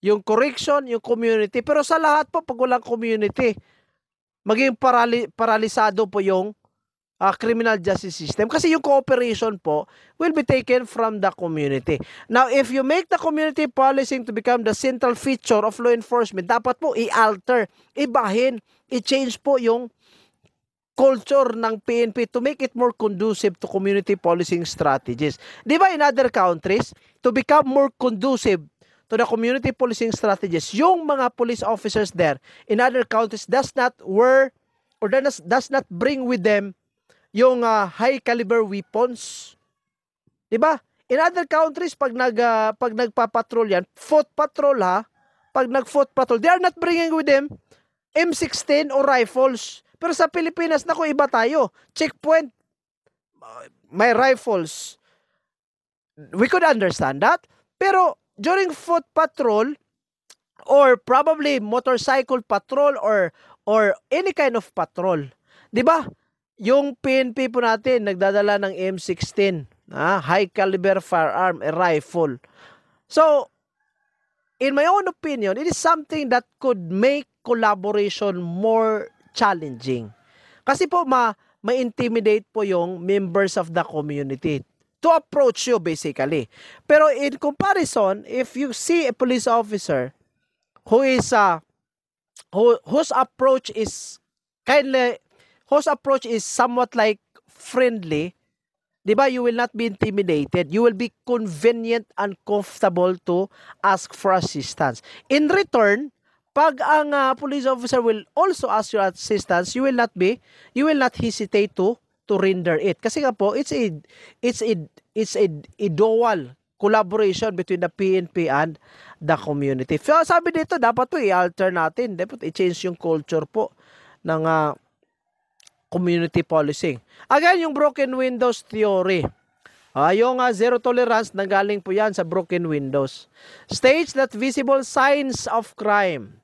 yung correction, yung community. Pero sa lahat po, pag walang community, maging parali- paralisado po yung uh, criminal justice system kasi yung cooperation po will be taken from the community. Now, if you make the community policing to become the central feature of law enforcement, dapat po i-alter, ibahin, i-change po yung culture ng PNP to make it more conducive to community policing strategies. Di ba in other countries, to become more conducive to the community policing strategies, yung mga police officers there in other countries does not wear or does, does not bring with them yung uh, high caliber weapons. 'Di ba? In other countries pag nag uh, pag nagpapatrol yan, foot patrol ha, pag nag foot patrol, they are not bringing with them M16 or rifles. Pero sa Pilipinas nako iba tayo. Checkpoint may rifles. We could understand that. Pero during foot patrol or probably motorcycle patrol or or any kind of patrol, 'di ba? Yung PNP po natin, nagdadala ng M16, ah, high caliber firearm, a rifle. So, in my own opinion, it is something that could make collaboration more challenging. Kasi po, ma ma-intimidate po yung members of the community to approach you basically. Pero in comparison, if you see a police officer who is uh, who, whose approach is kindly whose approach is somewhat like friendly, 'di ba? You will not be intimidated. You will be convenient and comfortable to ask for assistance. In return, pag ang uh, police officer will also ask your assistance, you will not be you will not hesitate to to render it. Kasi nga po, it's a it's a it's a, a dual collaboration between the PNP and the community. So, sabi dito, dapat po i-alter natin. Dapat i-change yung culture po ng uh, community policing. Again, yung broken windows theory. Uh, yung uh, zero tolerance, nanggaling po yan sa broken windows. States that visible signs of crime.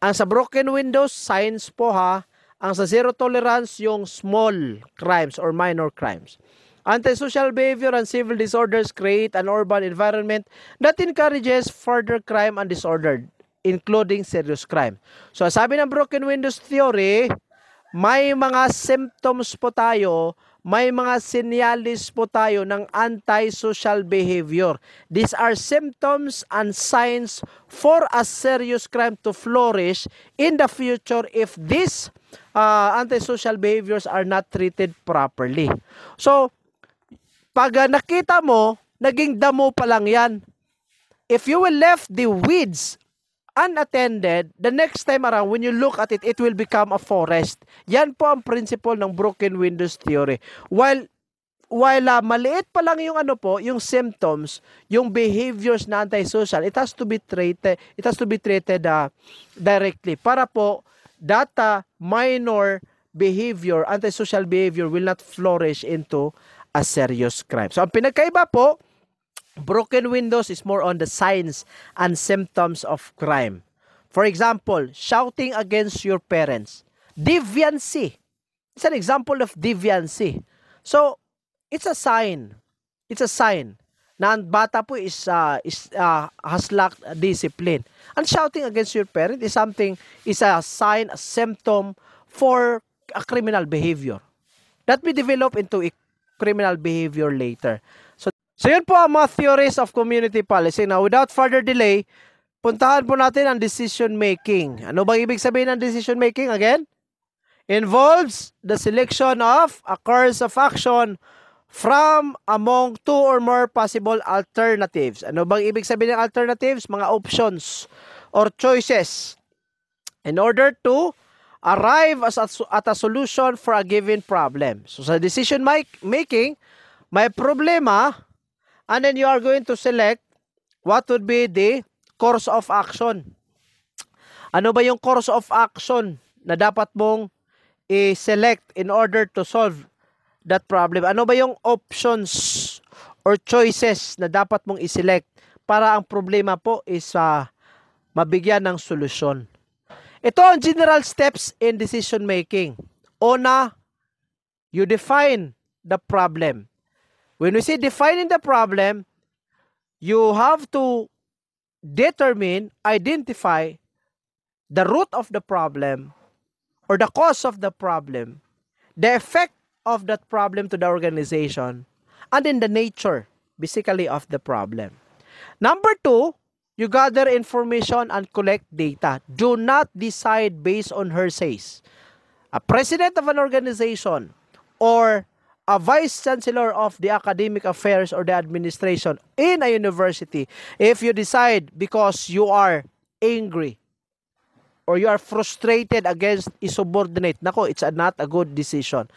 Ang sa broken windows, signs po ha. Ang sa zero tolerance, yung small crimes or minor crimes. Antisocial behavior and civil disorders create an urban environment that encourages further crime and disorder, including serious crime. So, sabi ng broken windows theory, may mga symptoms po tayo, may mga sinyalis po tayo ng antisocial behavior. These are symptoms and signs for a serious crime to flourish in the future if these uh, antisocial behaviors are not treated properly. So, pag uh, nakita mo, naging damo pa lang yan. If you will left the weeds unattended, the next time around, when you look at it, it will become a forest. Yan po ang principle ng broken windows theory. While while uh, maliit pa lang yung ano po, yung symptoms, yung behaviors na antisocial, it has to be treated, it has to be treated uh, directly para po data minor behavior, antisocial behavior will not flourish into a serious crime. So ang pinagkaiba po, Broken windows is more on the signs and symptoms of crime. For example, shouting against your parents. Deviancy. It's an example of deviancy. So, it's a sign. It's a sign na bata po is, uh, is uh, has lacked discipline. And shouting against your parent is something, is a sign, a symptom for a criminal behavior. That may develop into a criminal behavior later. So yun po ang mga theories of community policy. Now, without further delay, puntahan po natin ang decision making. Ano bang ibig sabihin ng decision making? Again, involves the selection of a course of action from among two or more possible alternatives. Ano bang ibig sabihin ng alternatives? Mga options or choices in order to arrive as at a solution for a given problem. So sa decision making, may problema And then you are going to select what would be the course of action. Ano ba yung course of action na dapat mong i-select in order to solve that problem? Ano ba yung options or choices na dapat mong i-select para ang problema po is uh, mabigyan ng solusyon? Ito ang general steps in decision making. Una, you define the problem. When we say defining the problem, you have to determine, identify the root of the problem or the cause of the problem, the effect of that problem to the organization, and then the nature, basically, of the problem. Number two, you gather information and collect data. Do not decide based on hersays. A president of an organization or a vice chancellor of the academic affairs or the administration in a university if you decide because you are angry or you are frustrated against a subordinate nako it's a not a good decision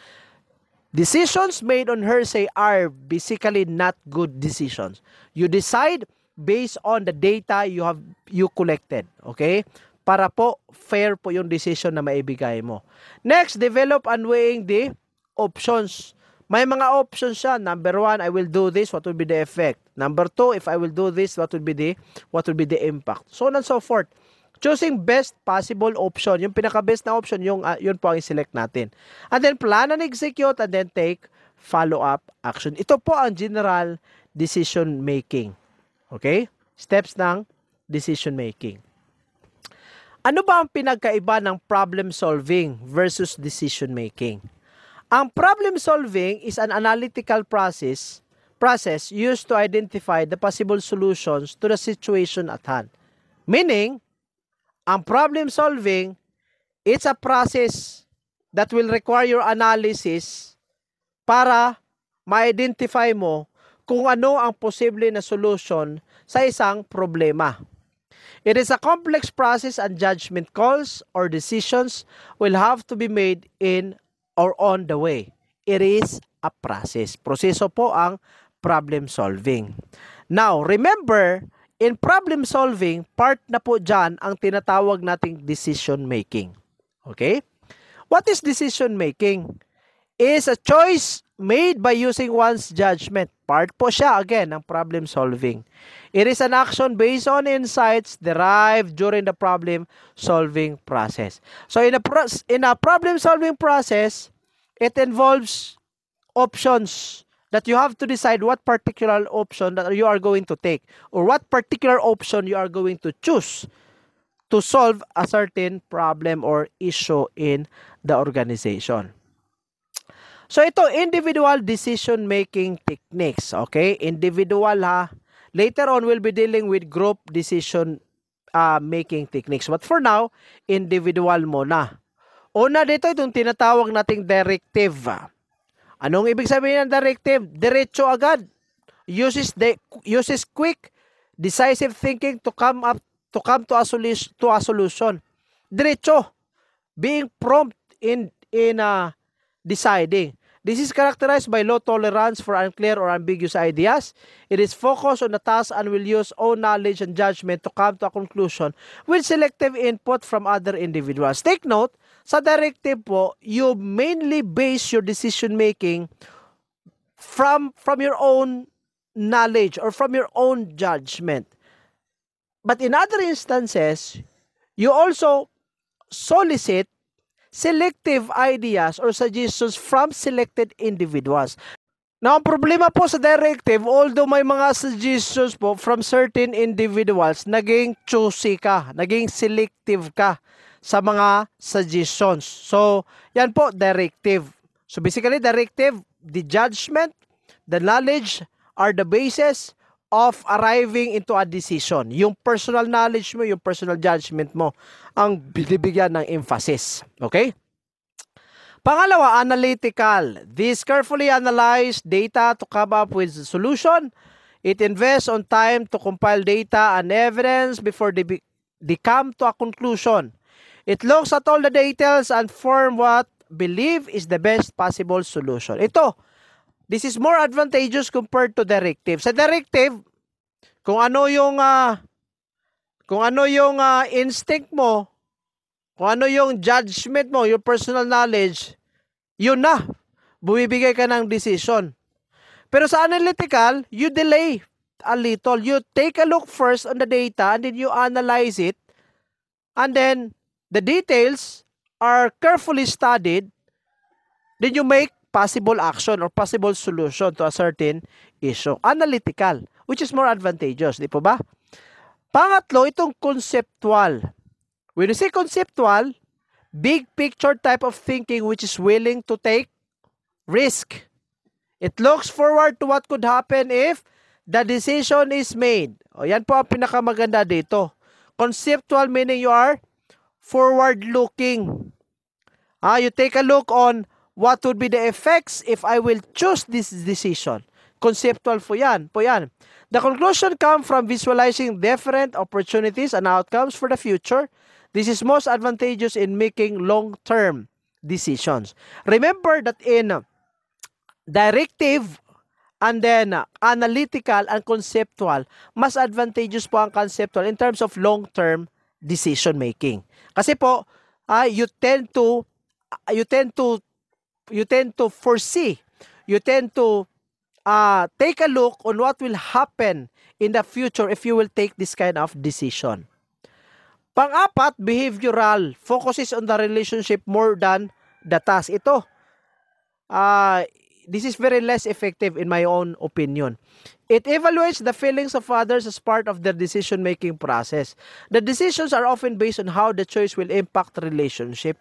decisions made on hearsay are basically not good decisions you decide based on the data you have you collected okay para po fair po yung decision na maibigay mo next develop and weighing the options may mga options siya. Number one, I will do this, what will be the effect? Number two, if I will do this, what will be the what will be the impact? So on and so forth. Choosing best possible option, yung pinaka-best na option, yung uh, yun po ang i-select natin. And then plan and execute and then take follow-up action. Ito po ang general decision making. Okay? Steps ng decision making. Ano ba ang pinagkaiba ng problem solving versus decision making? Ang problem solving is an analytical process process used to identify the possible solutions to the situation at hand. Meaning, ang problem solving, it's a process that will require your analysis para ma-identify mo kung ano ang posible na solution sa isang problema. It is a complex process and judgment calls or decisions will have to be made in or on the way. It is a process. Proseso po ang problem solving. Now, remember, in problem solving, part na po dyan ang tinatawag nating decision making. Okay? What is decision making? Is a choice made by using one's judgment. Part po siya, again, ng problem solving. It is an action based on insights derived during the problem solving process. So in a, pro in a problem solving process, it involves options that you have to decide what particular option that you are going to take or what particular option you are going to choose to solve a certain problem or issue in the organization. So ito, individual decision making techniques. Okay, individual ha. Later on, we'll be dealing with group decision uh, making techniques. But for now, individual muna. Una dito, itong tinatawag nating directive. Anong ibig sabihin ng directive? Diretso agad. Uses, de, uses quick, decisive thinking to come up to come to a solution to a solution diretso being prompt in in uh, deciding This is characterized by low tolerance for unclear or ambiguous ideas. It is focused on the task and will use own knowledge and judgment to come to a conclusion with selective input from other individuals. Take note, sa directive po, you mainly base your decision making from from your own knowledge or from your own judgment. But in other instances, you also solicit selective ideas or suggestions from selected individuals. Now, ang problema po sa directive, although may mga suggestions po from certain individuals, naging choosy ka, naging selective ka sa mga suggestions. So, yan po, directive. So, basically, directive, the judgment, the knowledge are the basis of arriving into a decision. Yung personal knowledge mo, yung personal judgment mo ang binibigyan ng emphasis. Okay? Pangalawa, analytical. This carefully analyze data to come up with a solution. It invests on time to compile data and evidence before they, be, they come to a conclusion. It looks at all the details and form what believe is the best possible solution. Ito, This is more advantageous compared to directive. Sa directive, kung ano yung uh, kung ano yung uh, instinct mo, kung ano yung judgment mo, your personal knowledge, yun na. Bumibigay ka ng decision. Pero sa analytical, you delay a little. You take a look first on the data and then you analyze it. And then the details are carefully studied. Then you make possible action or possible solution to a certain issue. Analytical, which is more advantageous, di po ba? Pangatlo, itong conceptual. When you say conceptual, big picture type of thinking which is willing to take risk. It looks forward to what could happen if the decision is made. O yan po ang pinakamaganda dito. Conceptual meaning you are forward looking. Ah, you take a look on What would be the effects if I will choose this decision? Conceptual po yan, po yan. The conclusion comes from visualizing different opportunities and outcomes for the future. This is most advantageous in making long-term decisions. Remember that in directive and then analytical and conceptual, mas advantageous po ang conceptual in terms of long-term decision making. Kasi po, uh, you tend to ah, you tend to you tend to foresee, you tend to uh, take a look on what will happen in the future if you will take this kind of decision. Pang-apat, behavioral focuses on the relationship more than the task. Ito, uh, this is very less effective in my own opinion. It evaluates the feelings of others as part of their decision-making process. The decisions are often based on how the choice will impact relationship.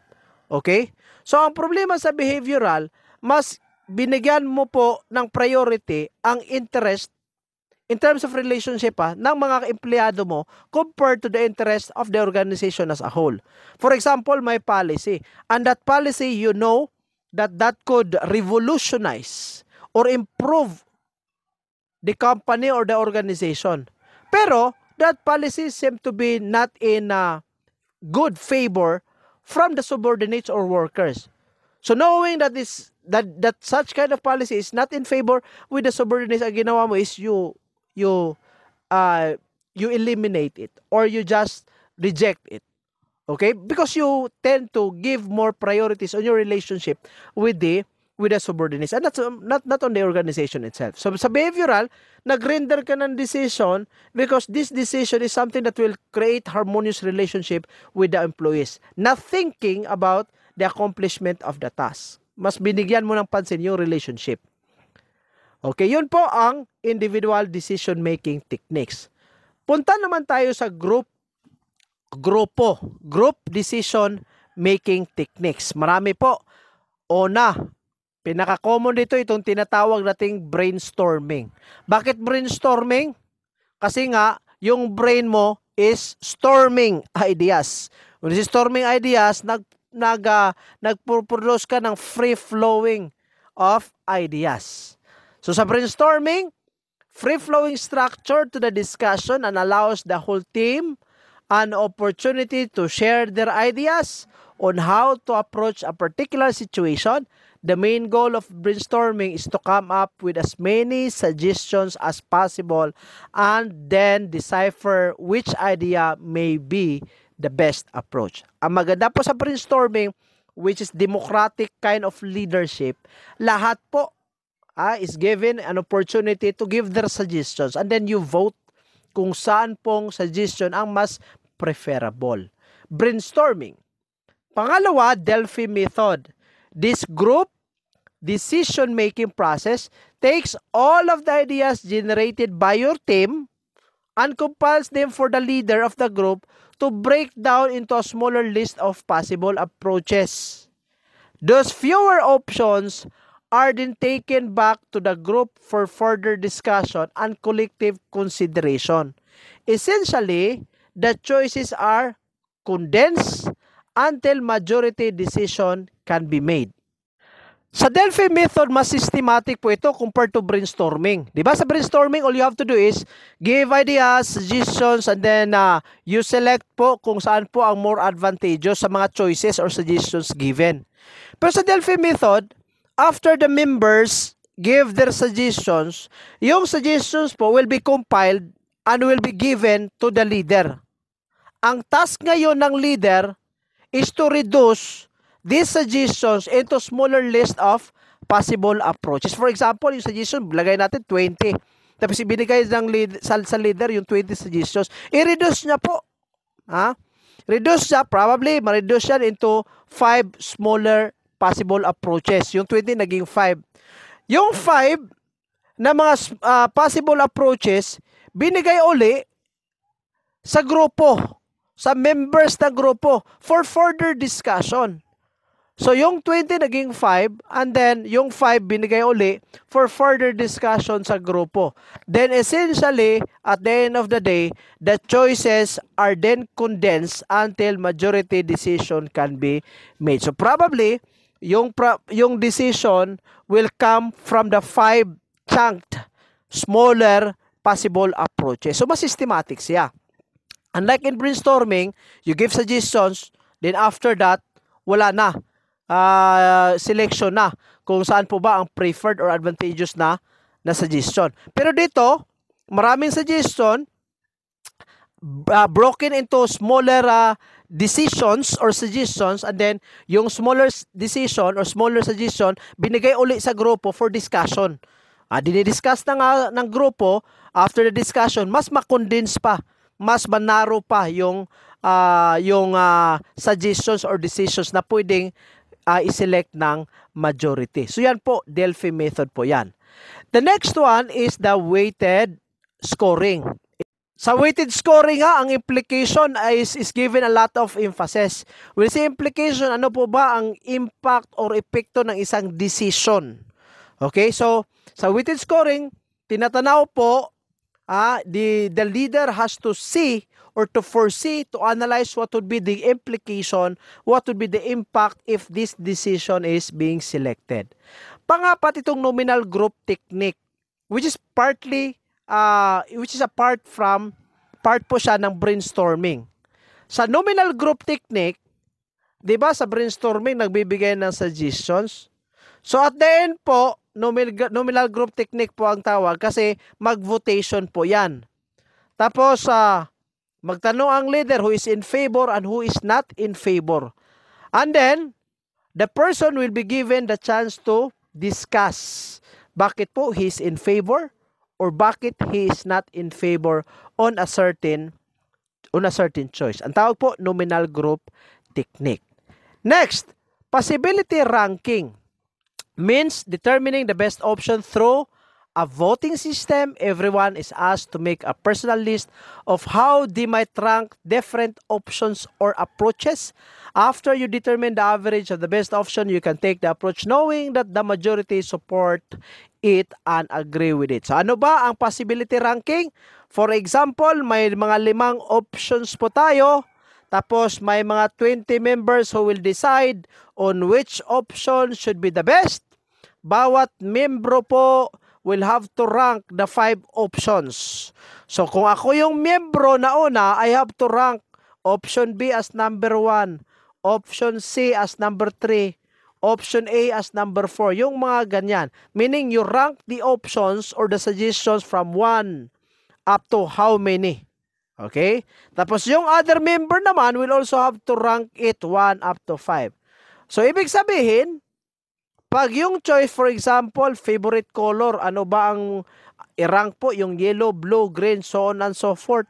Okay? So ang problema sa behavioral, mas binigyan mo po ng priority ang interest in terms of relationship ha, ah, ng mga empleyado mo compared to the interest of the organization as a whole. For example, may policy. And that policy, you know that that could revolutionize or improve the company or the organization. Pero that policy seem to be not in uh, good favor from the subordinates or workers. So knowing that this that that such kind of policy is not in favor with the subordinates ang ginawa mo is you you uh you eliminate it or you just reject it. Okay? Because you tend to give more priorities on your relationship with the with the subordinates and not, um, not not on the organization itself. So sa behavioral, nag-render ka ng decision because this decision is something that will create harmonious relationship with the employees. Not thinking about the accomplishment of the task. Mas binigyan mo ng pansin yung relationship. Okay, yun po ang individual decision making techniques. Punta naman tayo sa group grupo, group decision making techniques. Marami po. Una, Pinaka-common dito itong tinatawag nating brainstorming. Bakit brainstorming? Kasi nga, yung brain mo is storming ideas. When is storming ideas, nag, nag, uh, ah, nagpo-produce ka ng free-flowing of ideas. So sa brainstorming, free-flowing structure to the discussion and allows the whole team an opportunity to share their ideas on how to approach a particular situation The main goal of brainstorming is to come up with as many suggestions as possible and then decipher which idea may be the best approach. Ang maganda po sa brainstorming, which is democratic kind of leadership, lahat po ah, is given an opportunity to give their suggestions and then you vote kung saan pong suggestion ang mas preferable. Brainstorming. Pangalawa, Delphi Method. This group decision-making process takes all of the ideas generated by your team and compiles them for the leader of the group to break down into a smaller list of possible approaches. Those fewer options are then taken back to the group for further discussion and collective consideration. Essentially, the choices are condensed until majority decision can be made. Sa Delphi method, mas systematic po ito compared to brainstorming. Di ba sa brainstorming, all you have to do is give ideas, suggestions, and then uh, you select po kung saan po ang more advantageous sa mga choices or suggestions given. Pero sa Delphi method, after the members give their suggestions, yung suggestions po will be compiled and will be given to the leader. Ang task ngayon ng leader is to reduce these suggestions into smaller list of possible approaches. For example, yung suggestion, lagay natin 20. Tapos ibinigay ng lead, sa, sa leader yung 20 suggestions. I-reduce niya po. Ha? Reduce siya, probably, ma-reduce siya into 5 smaller possible approaches. Yung 20 naging 5. Yung 5 na mga uh, possible approaches, binigay uli sa grupo sa members ng grupo for further discussion. So yung 20 naging 5 and then yung 5 binigay uli for further discussion sa grupo. Then essentially at the end of the day, the choices are then condensed until majority decision can be made. So probably yung pra- yung decision will come from the five chunked smaller possible approaches. So mas systematic siya. Unlike in brainstorming, you give suggestions, then after that, wala na. Uh, selection na kung saan po ba ang preferred or advantageous na na suggestion. Pero dito, maraming suggestion uh, broken into smaller uh, decisions or suggestions and then yung smaller decision or smaller suggestion binigay uli sa grupo for discussion. Uh, dinidiscuss na nga ng grupo after the discussion, mas makondense pa mas manaro pa yung uh, yung uh, suggestions or decisions na pwedeng uh, i-select ng majority. So yan po, Delphi method po yan. The next one is the weighted scoring. Sa weighted scoring ha, ang implication is, is given a lot of emphasis. When say implication, ano po ba ang impact or epekto ng isang decision? Okay, so sa weighted scoring, tinatanaw po uh, the, the leader has to see or to foresee, to analyze what would be the implication, what would be the impact if this decision is being selected. Pangapat itong nominal group technique, which is partly, uh, which is apart from, part po siya ng brainstorming. Sa nominal group technique, di ba sa brainstorming nagbibigay ng suggestions? So at the end po, nominal, nominal group technique po ang tawag kasi mag-votation po yan. Tapos, uh, magtanong ang leader who is in favor and who is not in favor. And then, the person will be given the chance to discuss bakit po he is in favor or bakit he is not in favor on a certain on a certain choice. Ang tawag po, nominal group technique. Next, possibility ranking means determining the best option through a voting system, everyone is asked to make a personal list of how they might rank different options or approaches. After you determine the average of the best option, you can take the approach knowing that the majority support it and agree with it. So ano ba ang possibility ranking? For example, may mga limang options po tayo. Tapos may mga 20 members who will decide on which option should be the best bawat membro po will have to rank the five options. So kung ako yung membro na una, I have to rank option B as number 1, option C as number 3, option A as number 4. Yung mga ganyan. Meaning you rank the options or the suggestions from 1 up to how many. Okay? Tapos yung other member naman will also have to rank it 1 up to 5. So ibig sabihin, pag yung choice, for example, favorite color, ano ba ang i-rank po? Yung yellow, blue, green, so on and so forth.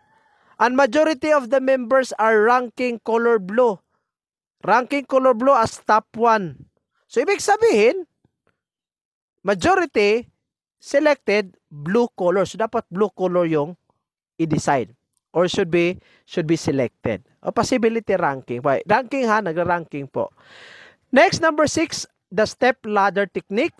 And majority of the members are ranking color blue. Ranking color blue as top 1. So, ibig sabihin, majority selected blue color. So, dapat blue color yung i-decide or should be should be selected. O possibility ranking. Ranking ha, nagra-ranking po. Next, number 6, the step ladder technique.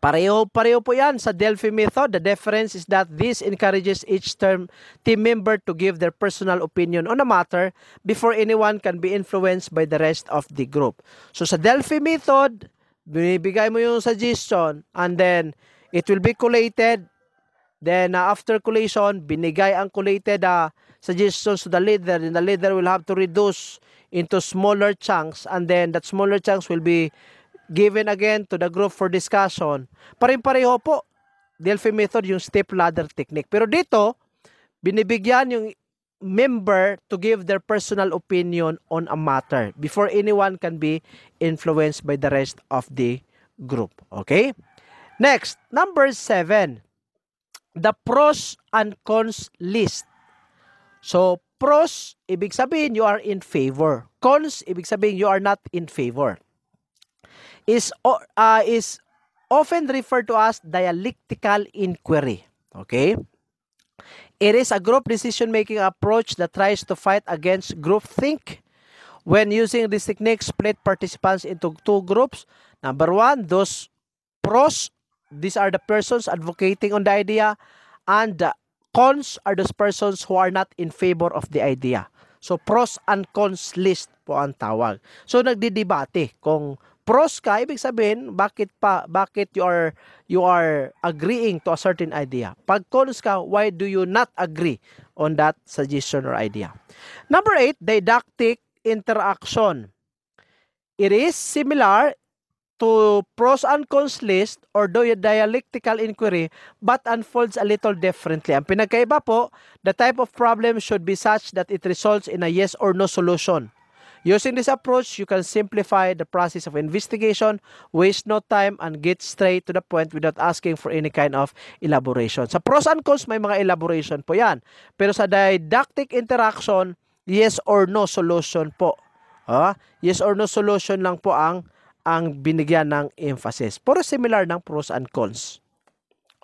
Pareho-pareho po yan sa Delphi method. The difference is that this encourages each term team member to give their personal opinion on a matter before anyone can be influenced by the rest of the group. So sa Delphi method, binibigay mo yung suggestion and then it will be collated. Then uh, after collation, binigay ang collated uh, suggestions to the leader and the leader will have to reduce into smaller chunks and then that smaller chunks will be given again to the group for discussion. Parin-pareho po, Delphi method yung step ladder technique. Pero dito, binibigyan yung member to give their personal opinion on a matter before anyone can be influenced by the rest of the group. Okay? Next, number seven, the pros and cons list. So, Pros, ibig sabihin you are in favor. Cons, ibig sabihin you are not in favor. Is, uh, is often referred to as dialectical inquiry. Okay? It is a group decision-making approach that tries to fight against groupthink. When using this technique, split participants into two groups. Number one, those pros, these are the persons advocating on the idea, and the Cons are those persons who are not in favor of the idea. So pros and cons list po ang tawag. So nagdidebate kung pros ka ibig sabihin bakit pa bakit you are you are agreeing to a certain idea pag cons ka why do you not agree on that suggestion or idea number eight didactic interaction it is similar to pros and cons list or do dialectical inquiry but unfolds a little differently. Ang pinagkaiba po, the type of problem should be such that it results in a yes or no solution. Using this approach, you can simplify the process of investigation, waste no time, and get straight to the point without asking for any kind of elaboration. Sa pros and cons, may mga elaboration po yan. Pero sa didactic interaction, yes or no solution po. Ah, yes or no solution lang po ang ang binigyan ng emphasis. Pero similar ng pros and cons.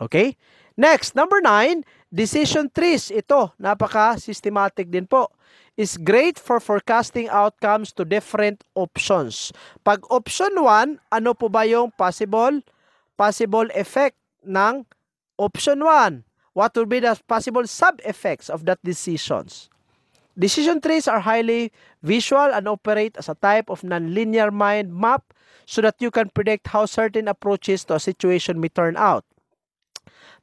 Okay? Next, number nine, decision trees. Ito, napaka-systematic din po. Is great for forecasting outcomes to different options. Pag option 1, ano po ba yung possible, possible effect ng option 1? What would be the possible sub-effects of that decisions? Decision trees are highly visual and operate as a type of nonlinear mind map so that you can predict how certain approaches to a situation may turn out.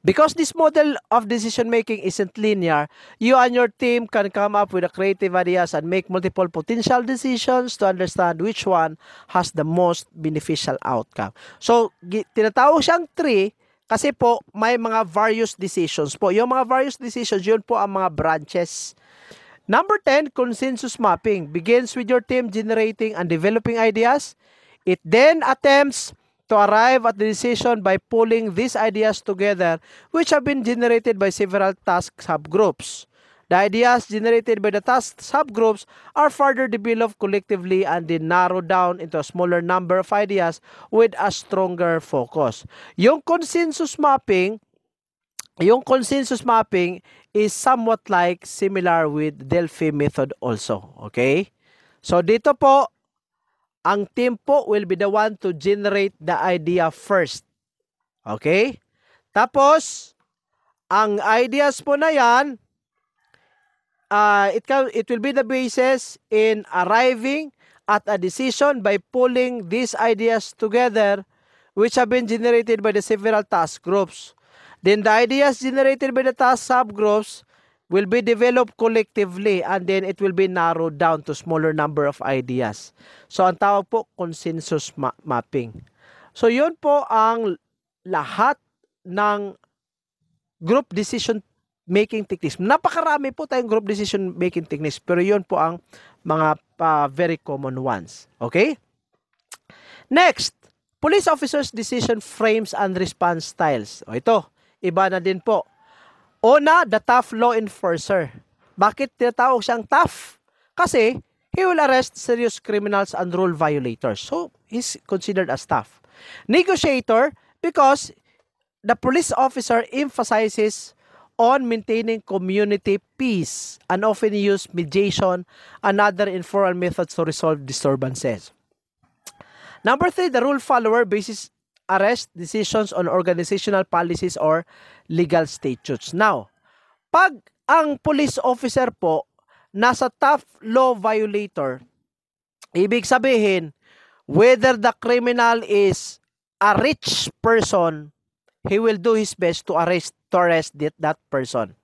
Because this model of decision making isn't linear, you and your team can come up with a creative ideas and make multiple potential decisions to understand which one has the most beneficial outcome. So, tinatawag siyang tree kasi po may mga various decisions po. Yung mga various decisions, yun po ang mga branches. Number 10, consensus mapping begins with your team generating and developing ideas It then attempts to arrive at the decision by pulling these ideas together which have been generated by several task subgroups. The ideas generated by the task subgroups are further developed collectively and then narrowed down into a smaller number of ideas with a stronger focus. Yung consensus mapping, yung consensus mapping is somewhat like similar with Delphi method also. Okay? So dito po, ang tempo will be the one to generate the idea first. Okay? Tapos, ang ideas po na yan, uh, it, can, it will be the basis in arriving at a decision by pulling these ideas together which have been generated by the several task groups. Then the ideas generated by the task subgroups will be developed collectively and then it will be narrowed down to smaller number of ideas. So ang tawag po consensus ma- mapping. So yun po ang lahat ng group decision making techniques. Napakarami po tayong group decision making techniques pero yun po ang mga uh, very common ones. Okay? Next, police officers decision frames and response styles. O ito, iba na din po. Una, the tough law enforcer. Bakit tinatawag siyang tough? Kasi he will arrest serious criminals and rule violators. So, he's considered as tough. Negotiator, because the police officer emphasizes on maintaining community peace and often use mediation and other informal methods to resolve disturbances. Number three, the rule follower bases arrest decisions on organizational policies or legal statutes. Now, pag ang police officer po nasa tough law violator, ibig sabihin, whether the criminal is a rich person, he will do his best to arrest to arrest that, that person.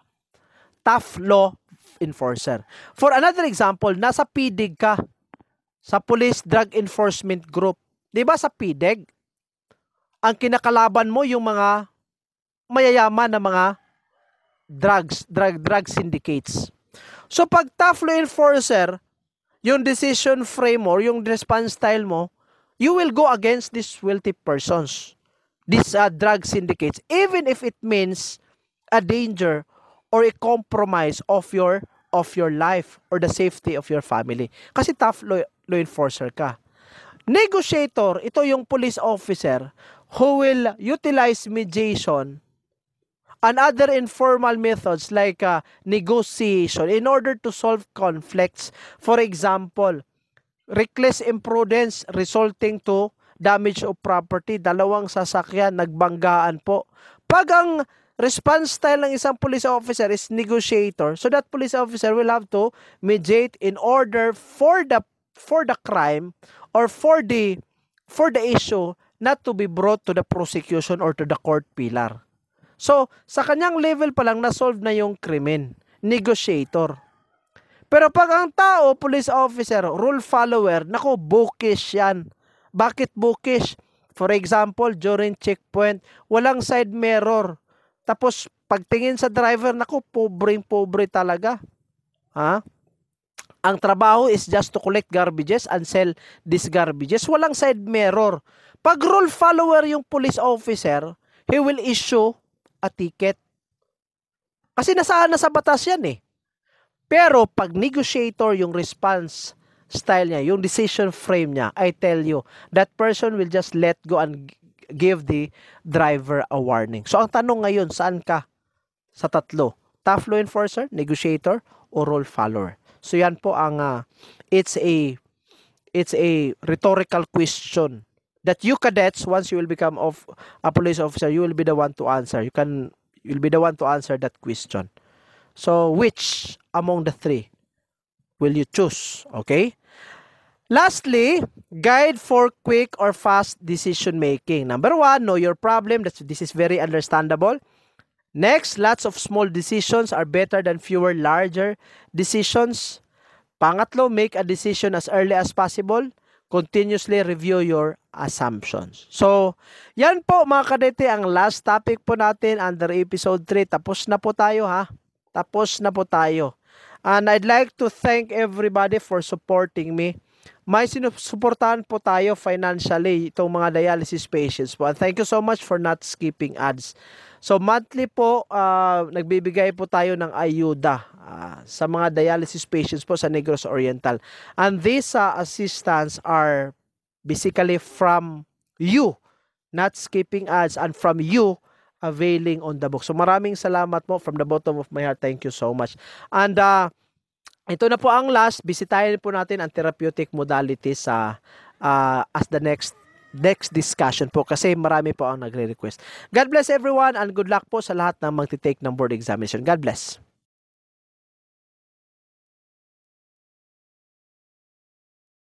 Tough law enforcer. For another example, nasa PDIG ka sa Police Drug Enforcement Group. 'Di ba sa PDIG? ang kinakalaban mo yung mga mayayaman na mga drugs, drug, drug syndicates. So pag tough law enforcer, yung decision frame or yung response style mo, you will go against these wealthy persons, these uh, drug syndicates, even if it means a danger or a compromise of your of your life or the safety of your family. Kasi tough law, law enforcer ka. Negotiator, ito yung police officer who will utilize mediation and other informal methods like uh, negotiation in order to solve conflicts. For example, reckless imprudence resulting to damage of property. Dalawang sasakyan nagbanggaan po. Pag ang response style ng isang police officer is negotiator, so that police officer will have to mediate in order for the for the crime or for the for the issue not to be brought to the prosecution or to the court pillar. So, sa kanyang level pa lang, na-solve na yung krimen. Negotiator. Pero pag ang tao, police officer, rule follower, nako, bookish yan. Bakit bookish? For example, during checkpoint, walang side mirror. Tapos, pagtingin sa driver, nako, pobreng-pobre talaga. Ha? Ang trabaho is just to collect garbages and sell these garbages. Walang side mirror. Pag rule follower yung police officer, he will issue a ticket. Kasi nasaan na sa batas yan eh. Pero pag negotiator yung response style niya, yung decision frame niya, I tell you, that person will just let go and give the driver a warning. So ang tanong ngayon, saan ka sa tatlo? Tough law enforcer, negotiator, o role follower? So yan po ang uh, it's a it's a rhetorical question that you cadets once you will become of a police officer you will be the one to answer you can you'll be the one to answer that question so which among the three will you choose okay lastly guide for quick or fast decision making number one know your problem That's, this is very understandable next lots of small decisions are better than fewer larger decisions pangatlo make a decision as early as possible continuously review your assumptions. So, yan po mga kadete, ang last topic po natin under episode 3. Tapos na po tayo ha. Tapos na po tayo. And I'd like to thank everybody for supporting me. May sinusuportahan po tayo financially itong mga dialysis patients po. And thank you so much for not skipping ads. So monthly po, uh, nagbibigay po tayo ng ayuda uh, sa mga dialysis patients po sa Negros Oriental. And these uh, ah, assistance are basically from you, not skipping ads, and from you availing on the book. So maraming salamat mo from the bottom of my heart. Thank you so much. And uh, ito na po ang last. Bisitahin po natin ang therapeutic modality sa uh, as the next next discussion po kasi marami po ang nagre-request. God bless everyone and good luck po sa lahat ng magte-take ng board examination. God bless.